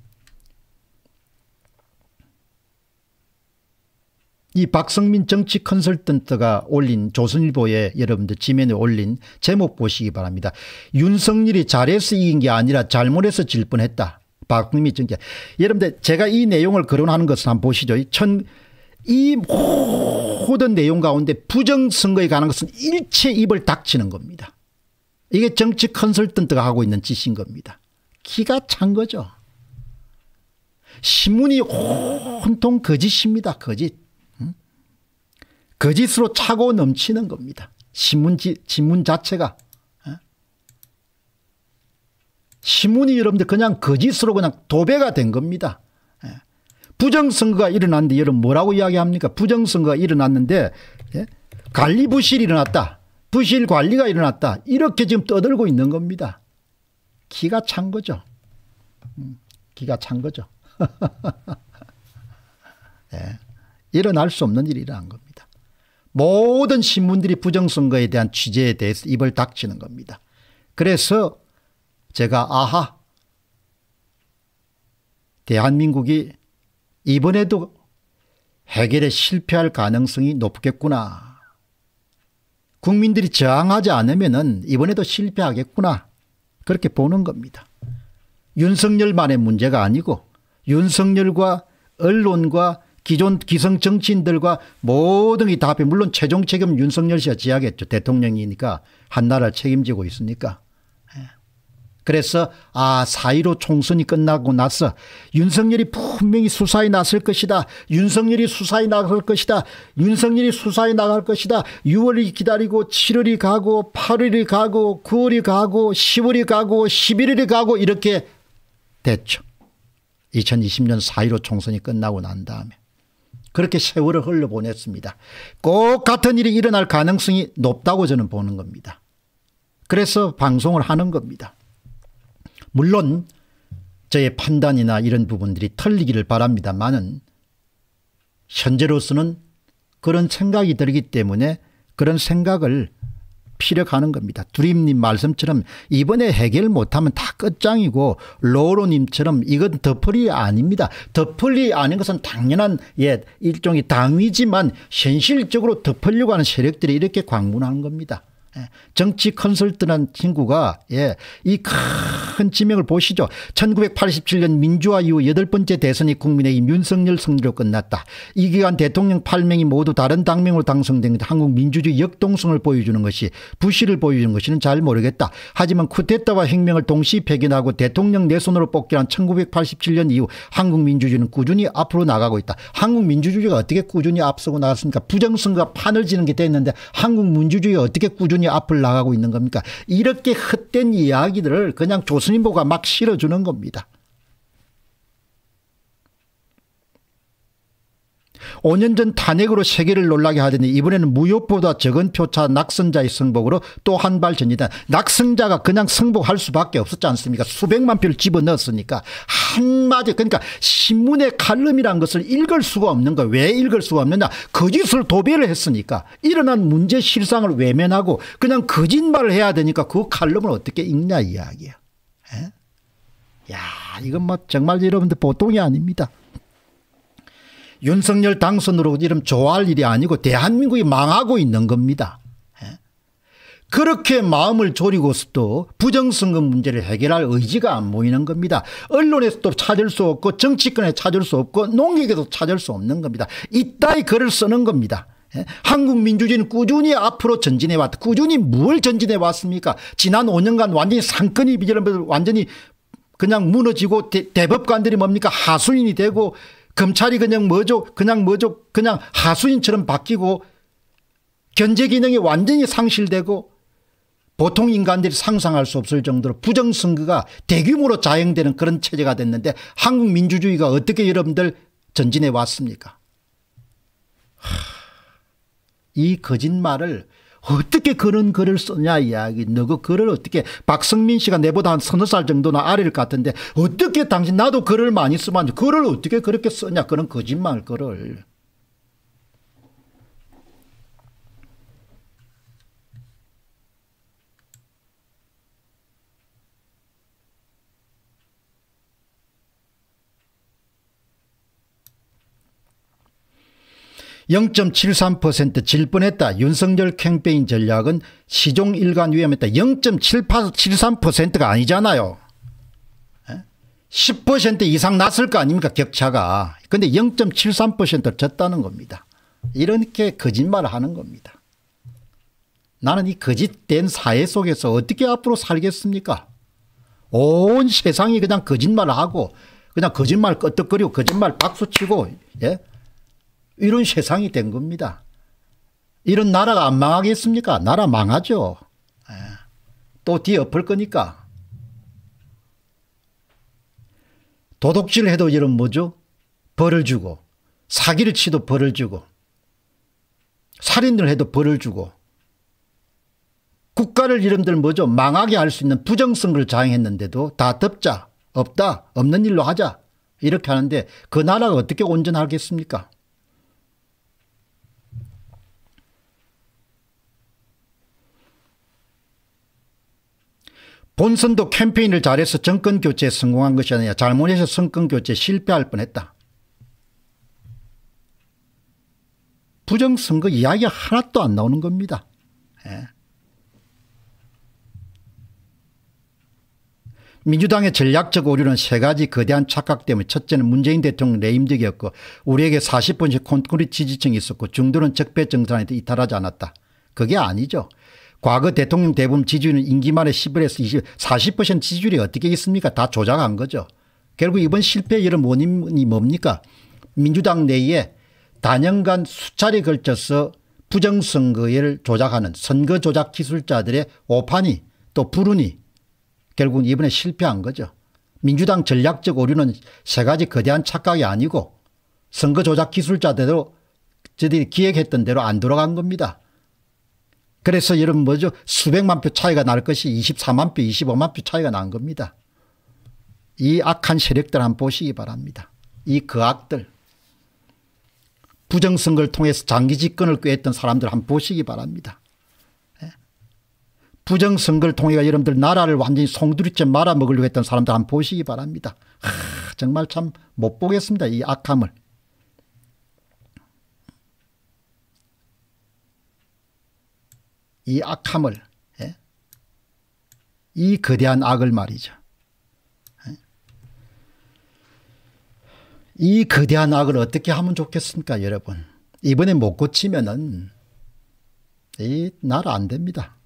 이 박성민 정치 컨설턴트가 올린 조선일보에 여러분들 지면에 올린 제목 보시기 바랍니다. 윤석열이 잘해서 이긴 게 아니라 잘못해서 질 뻔했다. 박성민 정치. 여러분들 제가 이 내용을 거론하는 것을 한번 보시죠. 천, 이 모든 내용 가운데 부정선거에 관한 것은 일체 입을 닥치는 겁니다. 이게 정치 컨설턴트가 하고 있는 짓인 겁니다. 기가 찬 거죠. 신문이 온통 거짓입니다. 거짓. 거짓으로 차고 넘치는 겁니다. 신문지, 신문 자체가. 예? 신문이 여러분들 그냥 거짓으로 그냥 도배가 된 겁니다. 예? 부정선거가 일어났는데 여러분 뭐라고 이야기합니까? 부정선거가 일어났는데 예? 관리 부실이 일어났다. 부실 관리가 일어났다. 이렇게 지금 떠들고 있는 겁니다. 기가 찬 거죠. 음, 기가 찬 거죠. 일어날 수 없는 일이라는 겁니다. 모든 신문들이 부정선거에 대한 취재에 대해서 입을 닥치는 겁니다. 그래서 제가 아하 대한민국이 이번에도 해결에 실패할 가능성이 높겠구나. 국민들이 저항하지 않으면 이번에도 실패하겠구나. 그렇게 보는 겁니다. 윤석열만의 문제가 아니고 윤석열과 언론과 기존 기성 정치인들과 모든 이 답이 물론 최종 책임 윤석열 씨가 지하겠죠. 대통령이니까 한나라를 책임지고 있으니까. 예. 그래서 아4 1로 총선이 끝나고 나서 윤석열이 분명히 수사에 나설 것이다. 윤석열이 수사에 나설 것이다. 윤석열이 수사에 나갈 것이다. 6월이 기다리고 7월이 가고 8월이 가고 9월이 가고 10월이 가고 11월이 가고 이렇게 됐죠. 2020년 4.15 총선이 끝나고 난 다음에. 그렇게 세월을 흘러보냈습니다. 꼭 같은 일이 일어날 가능성이 높다고 저는 보는 겁니다. 그래서 방송을 하는 겁니다. 물론 저의 판단이나 이런 부분들이 틀리기를 바랍니다만은 현재로서는 그런 생각이 들기 때문에 그런 생각을 피력하는 겁니다. 두림님 말씀처럼 이번에 해결 못하면 다 끝장이고 로로님처럼 이건 더풀이 아닙니다. 더풀이 아닌 것은 당연한 예 일종의 당위지만 현실적으로 더풀려고 하는 세력들이 이렇게 광분하는 겁니다. 예, 정치 컨설트란 친구가 예, 이 큰 지명을 보시죠. 1987년 민주화 이후 여덟 번째 대선이 국민의힘 윤석열 승리로 끝났다. 이 기간 대통령 8명이 모두 다른 당명으로 당선된 한국 민주주의 역동성을 보여주는 것이 부실을 보여주는 것이는 잘 모르겠다. 하지만 쿠데타와 혁명을 동시 폐기하고 대통령 내 손으로 뽑기한 1987년 이후 한국 민주주의는 꾸준히 앞으로 나가고 있다. 한국 민주주의가 어떻게 꾸준히 앞서고 나갔습니까? 부정선거가 판을 지는 게 됐는데 한국 민주주의가 어떻게 꾸준히 대통령이 앞을 나가고 있는 겁니까 이렇게 헛된 이야기들을 그냥 조선인보가막 실어주는 겁니다. 5년 전 탄핵으로 세계를 놀라게 하더니 이번에는 무효보다 적은 표차 낙선자의 승복으로 또 한 발 전이다. 낙승자가 그냥 승복할 수밖에 없었지 않습니까? 수백만 표를 집어넣었으니까 한마디 그러니까 신문의 칼럼이란 것을 읽을 수가 없는 거왜 읽을 수가 없느냐. 거짓을 도배를 했으니까 일어난 문제 실상을 외면하고 그냥 거짓말을 해야 되니까 그 칼럼을 어떻게 읽냐 이야기야. 에? 예? 야 이건 뭐 정말 여러분들 보통이 아닙니다. 윤석열 당선으로 이름 좋아할 일이 아니고 대한민국이 망하고 있는 겁니다. 예? 그렇게 마음을 졸이고서도 부정선거 문제를 해결할 의지가 안 보이는 겁니다. 언론에서도 찾을 수 없고 정치권에 찾을 수 없고 농객에도 찾을 수 없는 겁니다. 이따위 글을 쓰는 겁니다. 예? 한국 민주주의는 꾸준히 앞으로 전진해 왔다. 꾸준히 뭘 전진해 왔습니까? 지난 5년간 완전히 상권이 비전을 완전히 그냥 무너지고 대, 법관들이 뭡니까 하수인이 되고 검찰이 그냥 뭐죠 그냥 뭐죠 그냥 하수인처럼 바뀌고 견제 기능이 완전히 상실되고 보통 인간들이 상상할 수 없을 정도로 부정선거가 대규모로 자행되는 그런 체제가 됐는데 한국 민주주의가 어떻게 여러분들 전진해 왔습니까 하, 이 거짓말을 어떻게 그런 글을 쓰냐 이야기. 너그 글을 어떻게 박성민 씨가 내보다 한 서너 살 정도나 아래일 것 같은데 어떻게 당신 나도 글을 많이 쓰면 글을 어떻게 그렇게 쓰냐 그런 거짓말 글을. 0.73%질 뻔했다. 윤석열 캠페인 전략은 시종 일관 위험했다. 0.73%가 아니잖아요. 10% 예? 이상 났을 거 아닙니까 격차가. 근데 0.73%를 졌다는 겁니다. 이렇게 거짓말을 하는 겁니다. 나는 이 거짓된 사회 속에서 어떻게 앞으로 살겠습니까? 온 세상이 그냥 거짓말을 하고 그냥 거짓말 끄떡거리고 거짓말 박수치고 예? 이런 세상이 된 겁니다. 이런 나라가 안 망하겠습니까? 나라 망하죠. 예. 또 뒤엎을 거니까. 도둑질 해도 이런 뭐죠? 벌을 주고 사기를 치도 벌을 주고 살인을 해도 벌을 주고 국가를 이름들 뭐죠? 망하게 할 수 있는 부정성을 자행했는데도 다 덮자 없다 없는 일로 하자 이렇게 하는데 그 나라가 어떻게 온전하겠습니까? 본선도 캠페인을 잘해서 정권 교체에 성공한 것이 아니냐 잘못해서 정권 교체에 실패할 뻔했다. 부정선거 이야기 하나도 안 나오는 겁니다. 예. 민주당의 전략적 오류는 세 가지 거대한 착각 때문에 첫째는 문재인 대통령 레임덕이었고 우리에게 40%씩 번 콘크리트 지지층이 있었고 중도는 적폐 정산에도 이탈하지 않았다. 그게 아니죠. 과거 대통령 대부분 지지율은 임기만에 10%에서 20, 40% 지지율이 어떻게 있습니까? 다 조작한 거죠. 결국 이번 실패의 이런 원인이 뭡니까? 민주당 내에 단연간 수차례 걸쳐서 부정선거를 조작하는 선거 조작 기술자들의 오판이 또 불운이 결국 이번에 실패한 거죠. 민주당 전략적 오류는 세 가지 거대한 착각이 아니고 선거 조작 기술자대로 저들이 기획했던 대로 안 돌아간 겁니다. 그래서 여러분 뭐죠? 수백만 표 차이가 날 것이 24만 표, 25만 표 차이가 난 겁니다. 이 악한 세력들 한번 보시기 바랍니다. 이 거악들. 그 부정선거를 통해서 장기 집권을 꾀했던 사람들 한번 보시기 바랍니다. 예. 부정선거를 통해 여러분들 나라를 완전히 송두리째 말아먹으려고 했던 사람들 한번 보시기 바랍니다. 하, 정말 참 못 보겠습니다. 이 악함을. 이 악함을 예? 이 거대한 악을 말이죠. 예? 이 거대한 악을 어떻게 하면 좋겠습니까 여러분. 이번에 못 고치면은 이 나라 안 됩니다.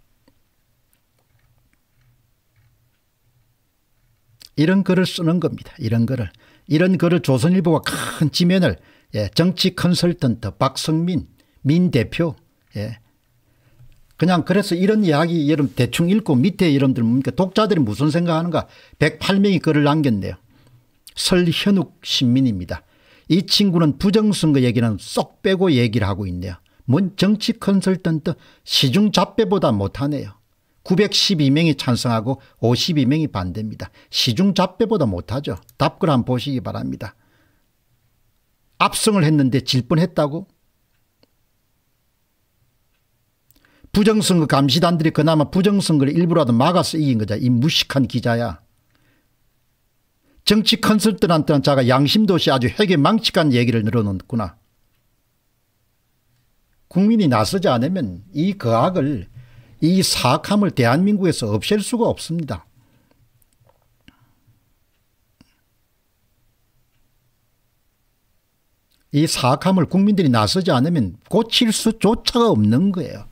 이런 글을 쓰는 겁니다. 이런 글을. 이런 글을 조선일보가 큰 지면을 예, 정치 컨설턴트 박성민 민 대표 예, 그냥 그래서 이런 이야기 여러분 대충 읽고 밑에 여러분들 뭡니까 독자들이 무슨 생각하는가 108명이 글을 남겼네요. 설현욱 신민입니다. 이 친구는 부정선거 얘기는 쏙 빼고 얘기를 하고 있네요. 뭔 정치 컨설턴트 시중 잡배보다 못하네요. 912명이 찬성하고 52명이 반대입니다. 시중 잡배보다 못하죠. 답글 한번 보시기 바랍니다. 압승을 했는데 질 뻔했다고 부정선거 감시단들이 그나마 부정선거를 일부라도 막아서 이긴 거죠이 무식한 기자야. 정치 컨설턴트라는 자가 양심도 시 아주 핵에 망측한 얘기를 늘어놓구나. 국민이 나서지 않으면 이 거악을 이 사악함을 대한민국에서 없앨 수가 없습니다. 이 사악함을 국민들이 나서지 않으면 고칠 수조차가 없는 거예요.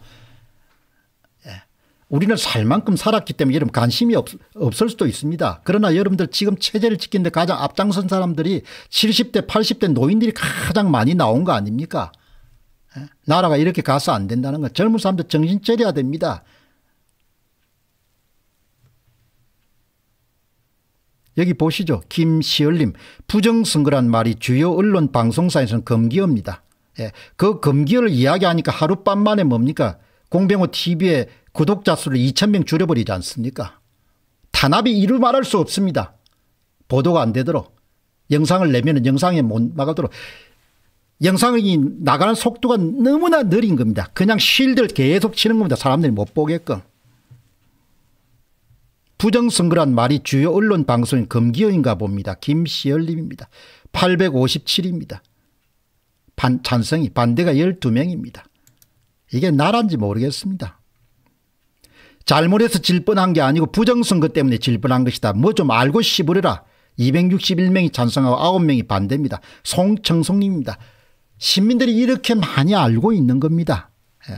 우리는 살 만큼 살았기 때문에 여러분 관심이 없, 없을 수도 있습니다. 그러나 여러분들 지금 체제를 지키는데 가장 앞장선 사람들이 70대 80대 노인들이 가장 많이 나온 거 아닙니까 예? 나라가 이렇게 가서 안 된다는 건 젊은 사람들 정신 차려야 됩니다. 여기 보시죠. 김시열님 부정선거란 말이 주요 언론 방송사에서는 금기어입니다. 예, 그 금기어를 이야기하니까 하룻밤 만에 뭡니까 공병호 TV에 구독자 수를 2 0 0 0명 줄여버리지 않습니까? 탄압이 이루 말할 수 없습니다. 보도가 안 되도록 영상을 내면 영상에 못 막아도록 영상이 나가는 속도가 너무나 느린 겁니다. 그냥 실드를 계속 치는 겁니다. 사람들이 못 보게끔. 부정선거란 말이 주요 언론 방송인 금기어인가 봅니다. 김시열님입니다. 857입니다. 반, 찬성이 반대가 12명입니다. 이게 나란지 모르겠습니다. 잘못해서 질 뻔한 게 아니고 부정선거 때문에 질 뻔한 것이다. 뭐 좀 알고 씹으려라. 261명이 찬성하고 9명이 반대입니다. 송청송님입니다. 시민들이 이렇게 많이 알고 있는 겁니다. 예.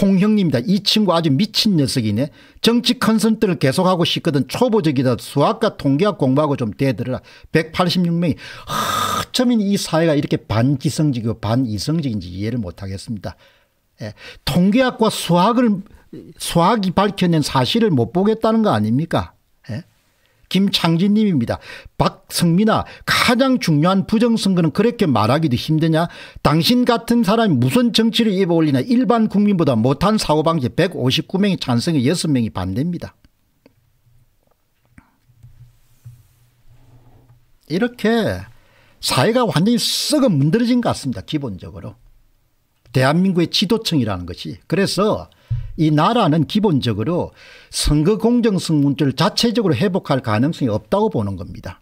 홍형님입니다. 이 친구 아주 미친 녀석이네. 정치 컨설트를 계속하고 싶거든 초보적이다. 수학과 통계학 공부하고 좀 대들어라. 186명이 허쩌면 이 사회가 이렇게 반기성적이고 반이성적인지 이해를 못하겠습니다. 예. 통계학과 수학을 수학이 밝혀낸 사실을 못 보겠다는 거 아닙니까? 예? 김창진 님입니다. 박성민아 가장 중요한 부정선거는 그렇게 말하기도 힘드냐 당신 같은 사람이 무슨 정치를 입어올리나 일반 국민보다 못한 사고방식 159명이 찬성에 6명이 반대입니다. 이렇게 사회가 완전히 썩어 문드러진 것 같습니다. 기본적으로. 대한민국의 지도층이라는 것이 그래서 이 나라는 기본적으로 선거 공정성 문제를 자체적으로 회복할 가능성이 없다고 보는 겁니다.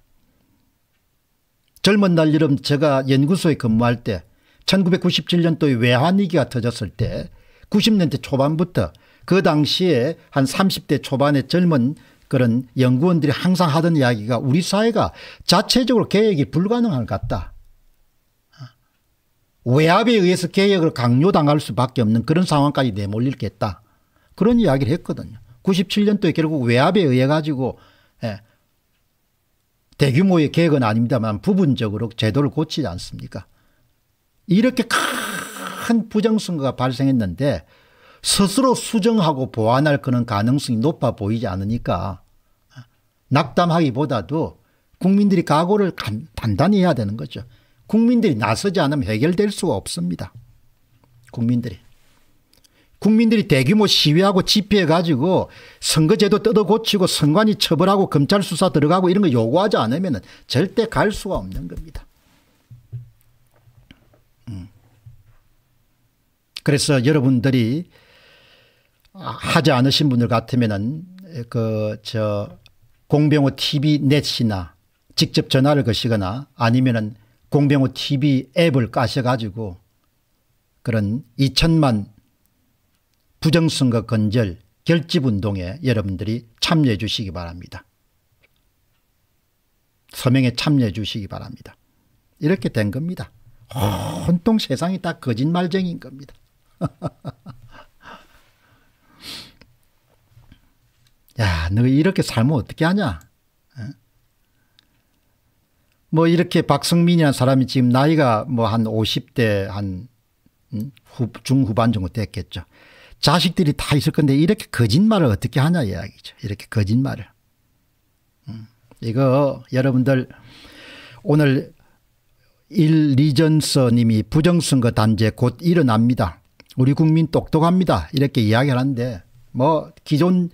젊은 날 여름 제가 연구소에 근무할 때 1997년도에 외환위기가 터졌을 때 90년대 초반부터 그 당시에 한 30대 초반의 젊은 그런 연구원들이 항상 하던 이야기가 우리 사회가 자체적으로 계획이 불가능한 것 같다. 외압에 의해서 개혁을 강요당할 수밖에 없는 그런 상황까지 내몰리겠다. 그런 이야기를 했거든요. 97년도에 결국 외압에 의해 가지고 예, 대규모의 개혁은 아닙니다만 부분적으로 제도를 고치지 않습니까 이렇게 큰 부정선거가 발생했는데 스스로 수정하고 보완할 그런 가능성이 높아 보이지 않으니까 낙담하기보다도 국민들이 각오를 단단히 해야 되는 거죠. 국민들이 나서지 않으면 해결될 수 없습니다. 국민들이. 국민들이 대규모 시위하고 집회해가지고 선거제도 뜯어고치고 선관위 처벌하고 검찰 수사 들어가고 이런 거 요구하지 않으면 절대 갈 수가 없는 겁니다. 음. 그래서 여러분들이 하지 않으신 분들 같으면은 그 저 공병호 TV 넷이나 직접 전화를 거시거나 아니면은 공병호 TV 앱을 까셔가지고 그런 2천만 부정선거 건절 결집운동에 여러분들이 참여해 주시기 바랍니다. 서명에 참여해 주시기 바랍니다. 이렇게 된 겁니다. 온통 세상이 다 거짓말쟁인 겁니다. 야, 너 이렇게 살면 어떻게 하냐? 뭐 이렇게 박성민이라는 사람이 지금 나이가 뭐 한 50대 한 음, 중후반 정도 됐겠죠. 자식들이 다 있을 건데 이렇게 거짓말을 어떻게 하냐 이야기죠. 이렇게 거짓말을. 음, 이거 여러분들 오늘 일 리전서 님이 부정선거 단죄 곧 일어납니다. 우리 국민 똑똑합니다. 이렇게 이야기하는데 를뭐 기존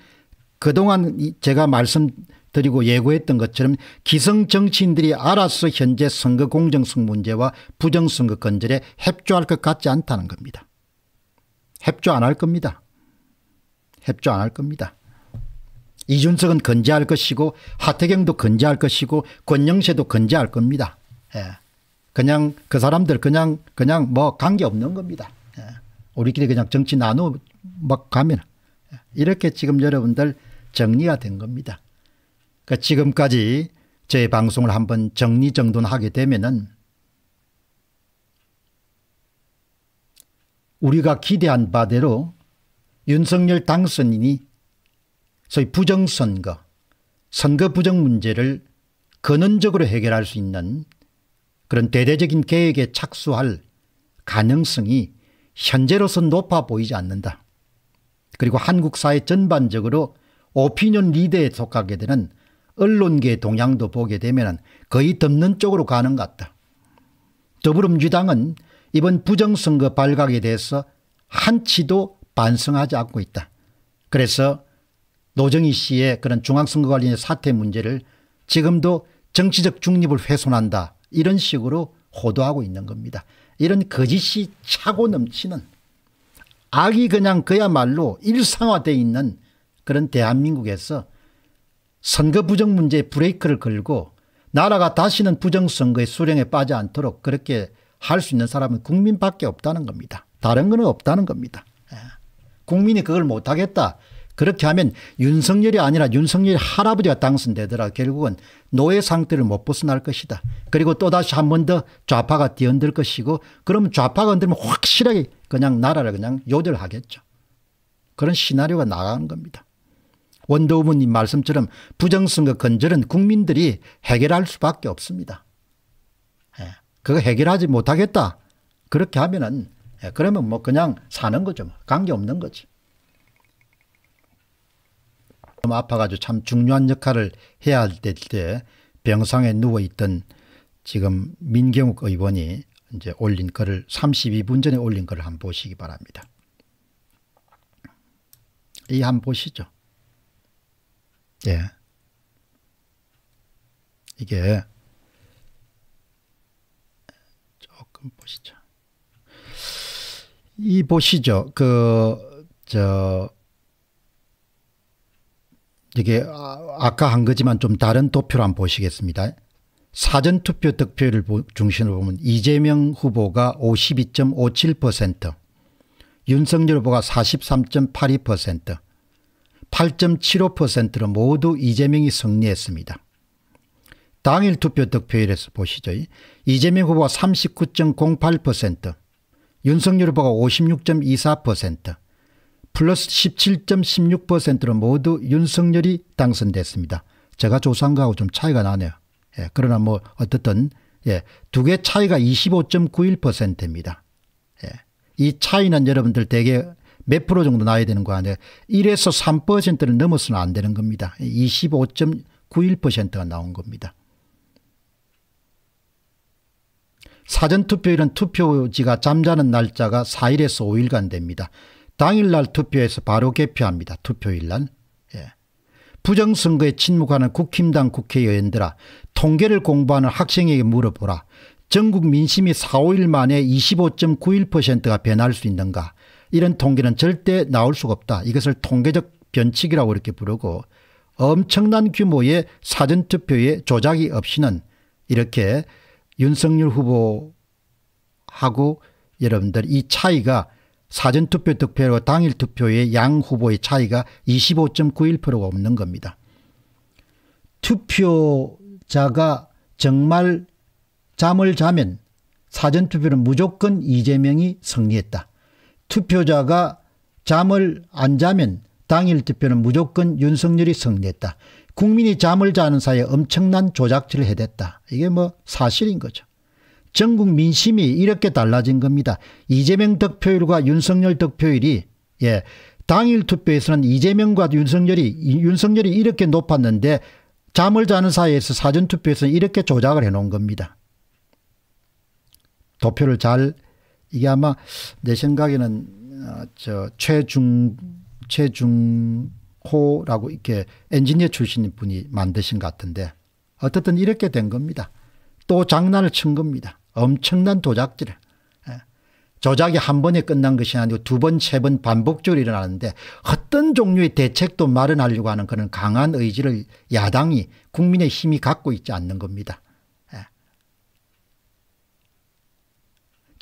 그동안 제가 말씀 드리고 예고했던 것처럼 기성 정치인들이 알아서 현재 선거 공정성 문제와 부정선거 건절에 협조할 것 같지 않다는 겁니다. 협조 안 할 겁니다. 협조 안 할 겁니다. 이준석은 건재할 것이고 하태경도 건재할 것이고 권영세도 건재할 겁니다. 예. 그냥 그 사람들 그냥 그냥 뭐 관계없는 겁니다. 예. 우리끼리 그냥 정치 나누 막 가면 예. 이렇게 지금 여러분들 정리가 된 겁니다. 그 지금까지 제 방송을 한번 정리정돈하게 되면은 우리가 기대한 바대로 윤석열 당선인이 소위 부정선거, 선거 부정 문제를 근원적으로 해결할 수 있는 그런 대대적인 계획에 착수할 가능성이 현재로서 높아 보이지 않는다. 그리고 한국 사회 전반적으로 오피니언 리더에 속하게 되는 언론계 동향도 보게 되면 거의 덮는 쪽으로 가는 것 같다. 더불어민주당은 이번 부정선거 발각에 대해서 한치도 반성하지 않고 있다. 그래서 노정희 씨의 그런 중앙선거 관련의 사태 문제를 지금도 정치적 중립을 훼손한다 이런 식으로 호도하고 있는 겁니다. 이런 거짓이 차고 넘치는 악이 그냥 그야말로 일상화되어 있는 그런 대한민국에서 선거 부정 문제에 브레이크를 걸고 나라가 다시는 부정선거의 수령에 빠지 않도록 그렇게 할 수 있는 사람은 국민밖에 없다는 겁니다. 다른 거 없다는 겁니다. 예. 국민이 그걸 못하겠다. 그렇게 하면 윤석열이 아니라 윤석열 할아버지가 당선되더라 결국은 노예 상태를 못 벗어날 것이다. 그리고 또다시 한 번 더 좌파가 뒤흔들 것이고 그럼 좌파가 흔들면 확실하게 그냥 나라를 그냥 요절하겠죠. 그런 시나리오가 나가는 겁니다. 원더우먼님 말씀처럼 부정선거 건절은 국민들이 해결할 수밖에 없습니다. 예. 그거 해결하지 못하겠다. 그렇게 하면은 예. 그러면 뭐 그냥 사는 거죠. 뭐 관계 없는 거지. 좀 아파가지고 참 중요한 역할을 해야 할때 병상에 누워있던 지금 민경욱 의원이 이제 올린 글을 32분 전에 올린 글을 한 번 보시기 바랍니다. 이 한번 보시죠. 예. 이게 조금 보시죠. 이 보시죠. 그 저 이게 아, 아까 한 거지만 좀 다른 도표로 한번 보시겠습니다. 사전투표 득표율을 중심으로 보면 이재명 후보가 52.57%, 윤석열 후보가 43.82%, 8.75%로 모두 이재명이 승리했습니다. 당일 투표 득표율에서 보시죠. 이재명 후보가 39.08%, 윤석열 후보가 56.24%, 플러스 17.16%로 모두 윤석열이 당선됐습니다. 제가 조사한 거하고 좀 차이가 나네요. 예, 그러나 뭐 어떻든 예, 두 개 차이가 25.91%입니다. 예, 이 차이는 여러분들 대개 몇 프로 정도 나와야 되는 거 아니에요. 1에서 3%를 넘어서는 안 되는 겁니다. 25.91%가 나온 겁니다. 사전투표일은 투표지가 잠자는 날짜가 4일에서 5일간 됩니다. 당일날 투표해서 바로 개표합니다. 투표일날. 예. 부정선거에 침묵하는 국힘당 국회의원들아 통계를 공부하는 학생에게 물어보라. 전국 민심이 4, 5일 만에 25.91%가 변할 수 있는가. 이런 통계는 절대 나올 수가 없다. 이것을 통계적 변칙이라고 이렇게 부르고 엄청난 규모의 사전투표의 조작이 없이는 이렇게 윤석열 후보하고 여러분들 이 차이가 사전투표 득표와 당일 투표의 양 후보의 차이가 25.91%가 없는 겁니다. 투표자가 정말 잠을 자면 사전투표는 무조건 이재명이 승리했다. 투표자가 잠을 안 자면 당일 투표는 무조건 윤석열이 승리했다. 국민이 잠을 자는 사이에 엄청난 조작질을 해댔다. 이게 뭐 사실인 거죠. 전국 민심이 이렇게 달라진 겁니다. 이재명 득표율과 윤석열 득표율이 예 당일 투표에서는 이재명과 윤석열이 윤석열이 이렇게 높았는데 잠을 자는 사이에서 사전 투표에서는 이렇게 조작을 해놓은 겁니다. 도표를 잘 이게 아마 내 생각에는 어, 저 최중 최중호라고 이렇게 엔지니어 출신 분이 만드신 것 같은데 어쨌든 이렇게 된 겁니다. 또 장난을 친 겁니다. 엄청난 도작질을. 예. 조작이 한 번에 끝난 것이 아니고 두 번, 세 번 반복적으로 일어나는데 어떤 종류의 대책도 마련하려고 하는 그런 강한 의지를 야당이 국민의 힘이 갖고 있지 않는 겁니다.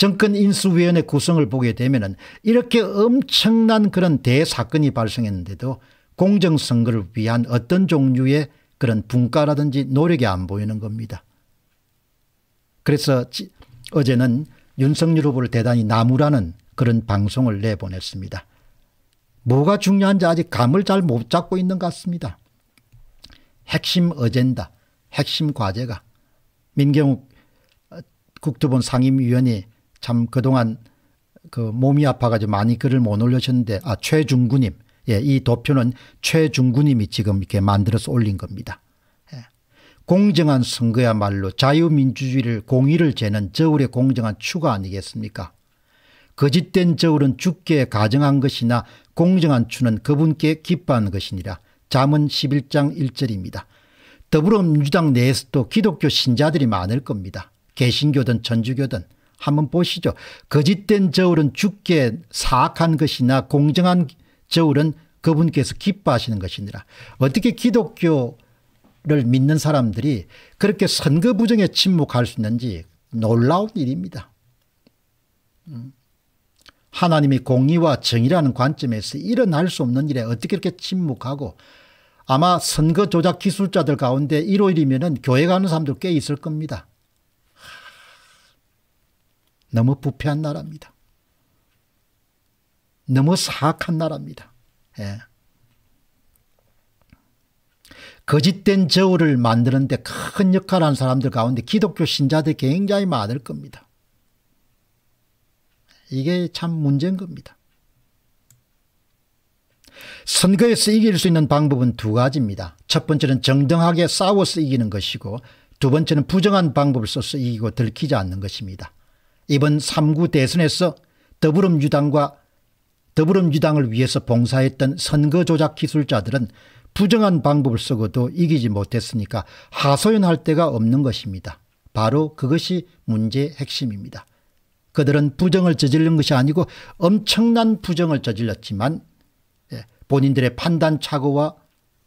정권인수위원회 구성을 보게 되면 은 이렇게 엄청난 그런 대사건이 발생했는데도 공정선거를 위한 어떤 종류의 그런 분가라든지 노력이 안 보이는 겁니다. 그래서 어제는 윤석열 후보를 대단히 나무라는 그런 방송을 내보냈습니다. 뭐가 중요한지 아직 감을 잘 못 잡고 있는 것 같습니다. 핵심 어젠다 핵심 과제가 민경욱 어, 국토본 상임위원이 참 그동안 그 몸이 아파가지고 많이 글을 못올려셨는데아 최중구님 예, 이 도표는 최중구님이 지금 이렇게 만들어서 올린 겁니다. 예. 공정한 선거야말로 자유민주주의를 공의를 재는 저울의 공정한 추가 아니겠습니까? 거짓된 저울은 죽게 가정한 것이나 공정한 추는 그분께 기뻐한 것이니라. 잠언 11장 1절입니다. 더불어민주당 내에서도 기독교 신자들이 많을 겁니다. 개신교든 천주교든 한번 보시죠. 거짓된 저울은 죽게 사악한 것이나 공정한 저울은 그분께서 기뻐하시는 것이니라. 어떻게 기독교를 믿는 사람들이 그렇게 선거 부정에 침묵할 수 있는지 놀라운 일입니다. 음. 하나님이 공의와 정의라는 관점에서 일어날 수 없는 일에 어떻게 이렇게 침묵하고 아마 선거 조작 기술자들 가운데 일요일이면 교회 가는 사람들 꽤 있을 겁니다. 너무 부패한 나라입니다. 너무 사악한 나라입니다. 예. 거짓된 저울을 만드는데 큰 역할을 한 사람들 가운데 기독교 신자들 굉장히 많을 겁니다. 이게 참 문제인 겁니다. 선거에서 이길 수 있는 방법은 두 가지입니다. 첫 번째는 정당하게 싸워서 이기는 것이고 두 번째는 부정한 방법을 써서 이기고 들키지 않는 것입니다. 이번 3구 대선에서 더불어민주당과 더불어민주당을 위해서 봉사했던 선거 조작 기술자들은 부정한 방법을 쓰고도 이기지 못했으니까 하소연할 데가 없는 것입니다. 바로 그것이 문제의 핵심입니다. 그들은 부정을 저지른 것이 아니고 엄청난 부정을 저질렀지만 예, 본인들의 판단 착오와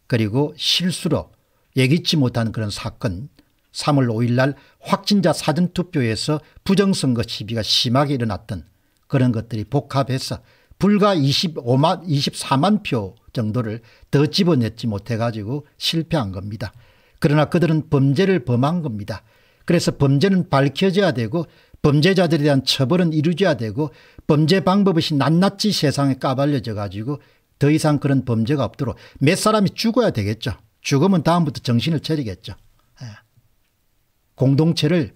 그리고 실수로 예기치 못한 그런 사건 3월 5일 날 확진자 사전투표에서 부정선거 시비가 심하게 일어났던 그런 것들이 복합해서 불과 25만, 24만 표 정도를 더 집어냈지 못해가지고 실패한 겁니다. 그러나 그들은 범죄를 범한 겁니다. 그래서 범죄는 밝혀져야 되고 범죄자들에 대한 처벌은 이루어져야 되고 범죄 방법이 낱낱이 세상에 까발려져 가지고 더 이상 그런 범죄가 없도록 몇 사람이 죽어야 되겠죠. 죽으면 다음부터 정신을 차리겠죠. 공동체를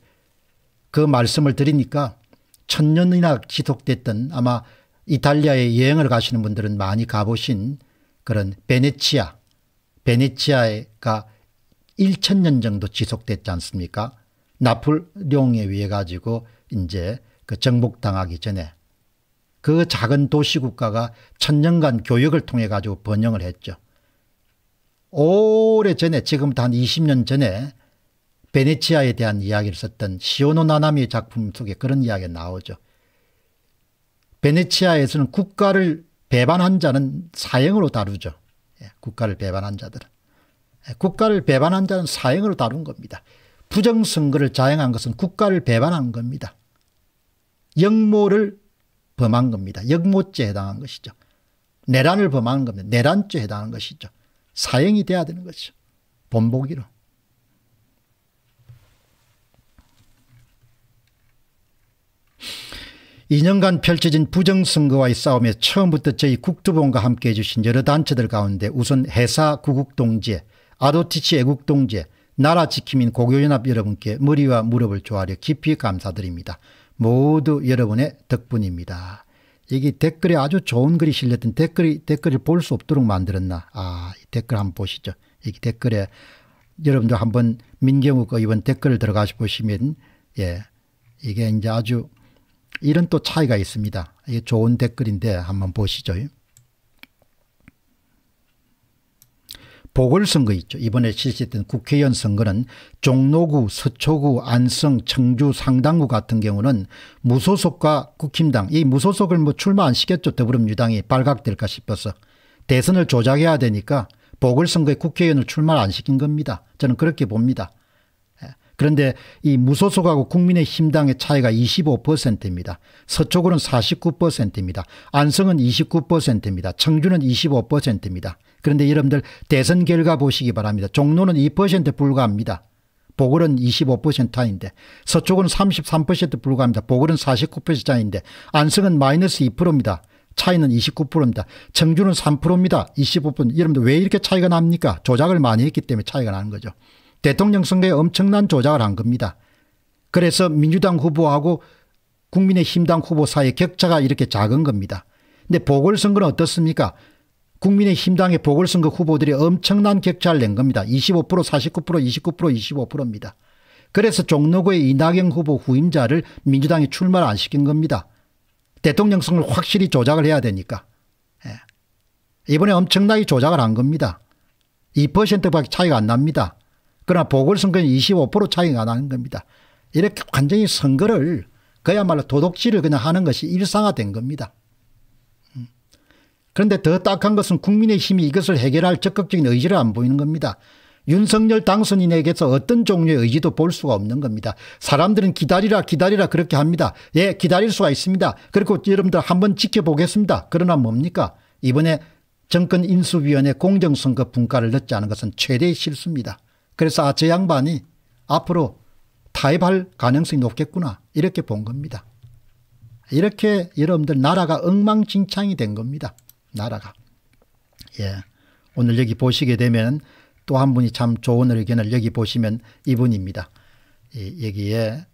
그 말씀을 드리니까 천년이나 지속됐던 아마 이탈리아에 여행을 가시는 분들은 많이 가보신 그런 베네치아, 베네치아가 1천년 정도 지속됐지 않습니까? 나폴레옹에 의해 가지고 이제 그 정복당하기 전에 그 작은 도시국가가 천년간 교역을 통해 가지고 번영을 했죠. 오래전에 지금부터 한 20년 전에 베네치아에 대한 이야기를 썼던 시오노 나나미의 작품 속에 그런 이야기가 나오죠. 베네치아에서는 국가를 배반한 자는 사형으로 다루죠. 예, 국가를 배반한 자들은. 예, 국가를 배반한 자는 사형으로 다룬 겁니다. 부정선거를 자행한 것은 국가를 배반한 겁니다. 영모를 범한 겁니다. 영모죄에 해당한 것이죠. 내란을 범한 겁니다. 내란죄에 해당한 것이죠. 사형이 돼야 되는 것이죠. 본보기로. 2년간 펼쳐진 부정선거와의 싸움에 처음부터 저희 국두본과 함께해 주신 여러 단체들 가운데 우선 해사 구국동지 아도티치 애국동지 나라지킴인 고교연합 여러분께 머리와 무릎을 조아려 깊이 감사드립니다. 모두 여러분의 덕분입니다. 여기 댓글에 아주 좋은 글이 실렸던 댓글이 댓글을 볼 수 없도록 만들었나. 아, 댓글 한번 보시죠. 여기 댓글에 여러분도 한번 민경욱 의원 댓글을 들어가서 보시면 예. 이게 이제 아주 이런 또 차이가 있습니다. 이게 좋은 댓글인데 한번 보시죠. 보궐선거 있죠. 이번에 실시했던 국회의원 선거는 종로구, 서초구, 안성, 청주, 상당구 같은 경우는 무소속과 국힘당 이 무소속을 뭐 출마 안 시켰죠. 더불어민주당이 발각될까 싶어서 대선을 조작해야 되니까 보궐선거에 국회의원을 출마 안 시킨 겁니다. 저는 그렇게 봅니다. 그런데 이 무소속하고 국민의힘당의 차이가 25%입니다. 서초구는 49%입니다. 안성은 29%입니다. 청주는 25%입니다. 그런데 여러분들 대선 결과 보시기 바랍니다. 종로는 2% 불과합니다. 보궐은 25% 차인데 서쪽은 33% 불과합니다. 보궐은 49% 차인데 안성은 마이너스 2%입니다. 차이는 29%입니다. 청주는 3%입니다. 25%. 여러분들 왜 이렇게 차이가 납니까? 조작을 많이 했기 때문에 차이가 나는 거죠. 대통령 선거에 엄청난 조작을 한 겁니다. 그래서 민주당 후보하고 국민의힘당 후보 사이 격차가 이렇게 작은 겁니다. 근데 보궐선거는 어떻습니까? 국민의힘당의 보궐선거 후보들이 엄청난 격차를 낸 겁니다. 25% 49% 29% 25%입니다. 그래서 종로구의 이낙연 후보 후임자를 민주당이 출마를 안 시킨 겁니다. 대통령 선거를 확실히 조작을 해야 되니까. 예. 이번에 엄청나게 조작을 한 겁니다. 2%밖에 차이가 안 납니다. 그러나 보궐선거는 25% 차이가 나는 겁니다. 이렇게 완전히 선거를 그야말로 도둑질을 그냥 하는 것이 일상화된 겁니다. 음. 그런데 더 딱한 것은 국민의힘이 이것을 해결할 적극적인 의지를 안 보이는 겁니다. 윤석열 당선인에게서 어떤 종류의 의지도 볼 수가 없는 겁니다. 사람들은 기다리라 기다리라 그렇게 합니다. 예 기다릴 수가 있습니다. 그리고 여러분들 한번 지켜보겠습니다. 그러나 뭡니까 이번에 정권인수위원회 공정선거 분과를 넣지 않은 것은 최대의 실수입니다. 그래서 아, 저 양반이 앞으로 타협할 가능성이 높겠구나 이렇게 본 겁니다. 이렇게 여러분들 나라가 엉망진창이 된 겁니다. 나라가. 예. 오늘 여기 보시게 되면 또 한 분이 참 좋은 의견을 여기 보시면 이분입니다. 예, 여기에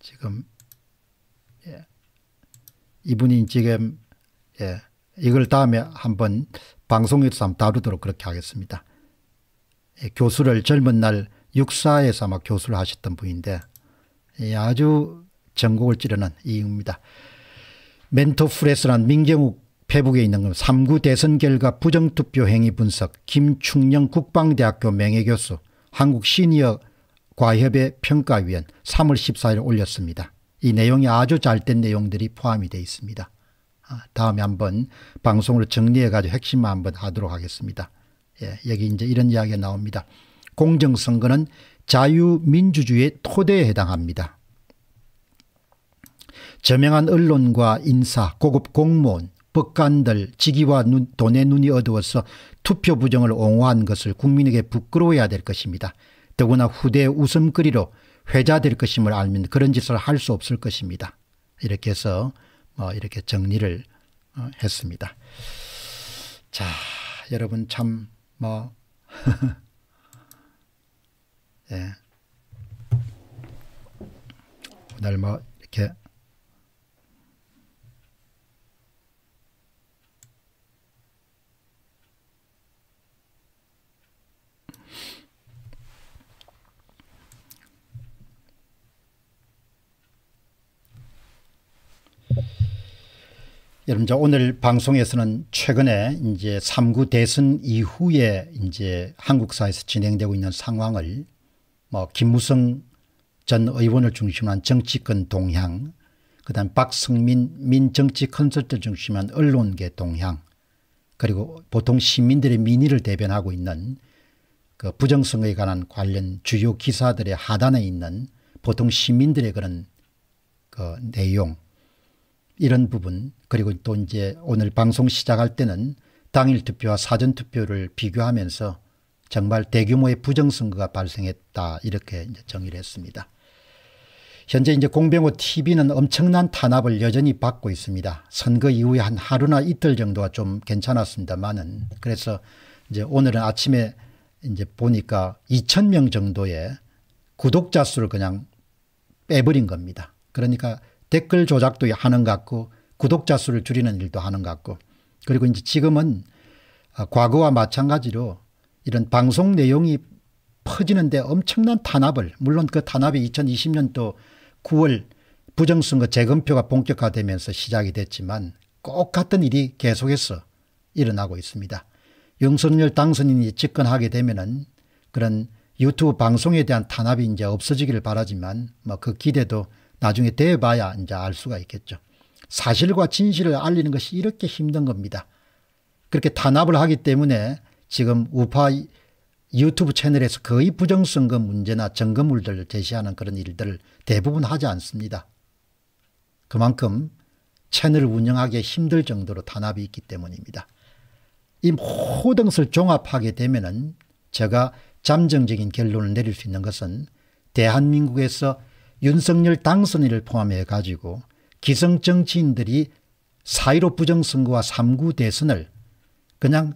지금 예. 이분이 지금 예. 이걸 다음에 한번 방송에서 한번 다루도록 그렇게 하겠습니다. 예, 교수를 젊은 날 육사에서 아마 교수를 하셨던 분인데 예, 아주 전국을 찌르는 이유입니다. 멘토프레스란 민경욱 페북에 있는 3구 대선 결과 부정투표 행위 분석 김충영 국방대학교 명예교수 한국 시니어 과협의 평가위원 3월 14일 올렸습니다. 이 내용이 아주 잘된 내용들이 포함이 되어 있습니다. 아, 다음에 한번 방송으 정리해가지고 핵심만 한번 하도록 하겠습니다. 예, 여기 이제 이런 이야기가 나옵니다. 공정선거는 자유민주주의의 토대에 해당합니다. 저명한 언론과 인사, 고급 공무원, 법관들, 직위와 눈, 돈의 눈이 어두워서 투표 부정을 옹호한 것을 국민에게 부끄러워해야 될 것입니다. 더구나 후대의 웃음거리로 회자될 것임을 알면 그런 짓을 할 수 없을 것입니다. 이렇게 해서 뭐 이렇게 정리를 어, 했습니다. 자, 여러분 참뭐 예. 오늘 뭐 이렇게 여러분 오늘 방송에서는 최근에 이제 3구 대선 이후에 이제 한국사에서 진행되고 있는 상황을 뭐 김무성 전 의원을 중심으로 한 정치권 동향 그다음 박성민 민정치 컨설턴 중심한 언론계 동향 그리고 보통 시민들의 민의를 대변하고 있는 그부정성에 관한 관련 주요 기사들의 하단에 있는 보통 시민들의 그런 그 내용 이런 부분 그리고 또 이제 오늘 방송 시작할 때는 당일 투표와 사전 투표를 비교하면서 정말 대규모의 부정선거가 발생했다 이렇게 정의를 했습니다. 현재 이제 공병호 TV는 엄청난 탄압을 여전히 받고 있습니다. 선거 이후에 한 하루나 이틀 정도가 좀 괜찮았습니다만은 그래서 이제 오늘은 아침에 이제 보니까 2 0 0 0명 정도의 구독자 수를 그냥 빼버린 겁니다. 그러니까 댓글 조작도 하는 것 같고 구독자 수를 줄이는 일도 하는 것 같고 그리고 이제 지금은 아, 과거와 마찬가지로 이런 방송 내용이 퍼지는데 엄청난 탄압을 물론 그 탄압이 2020년도 9월 부정선거 재검표가 본격화되면서 시작이 됐지만 꼭 같은 일이 계속해서 일어나고 있습니다. 윤석열 당선인이 집권하게 되면은 그런 유튜브 방송에 대한 탄압이 이제 없어지기를 바라지만 뭐 그 기대도 나중에 돼봐야 이제 알 수가 있겠죠. 사실과 진실을 알리는 것이 이렇게 힘든 겁니다. 그렇게 탄압을 하기 때문에 지금 우파 유튜브 채널에서 거의 부정선거 문제나 점검물들을 제시하는 그런 일들을 대부분 하지 않습니다. 그만큼 채널을 운영하기 힘들 정도로 탄압이 있기 때문입니다. 이 모든 것을 종합하게 되면 제가 잠정적인 결론을 내릴 수 있는 것은 대한민국에서 윤석열 당선인을 포함해 가지고 기성 정치인들이 사1로 부정선거와 3구 대선을 그냥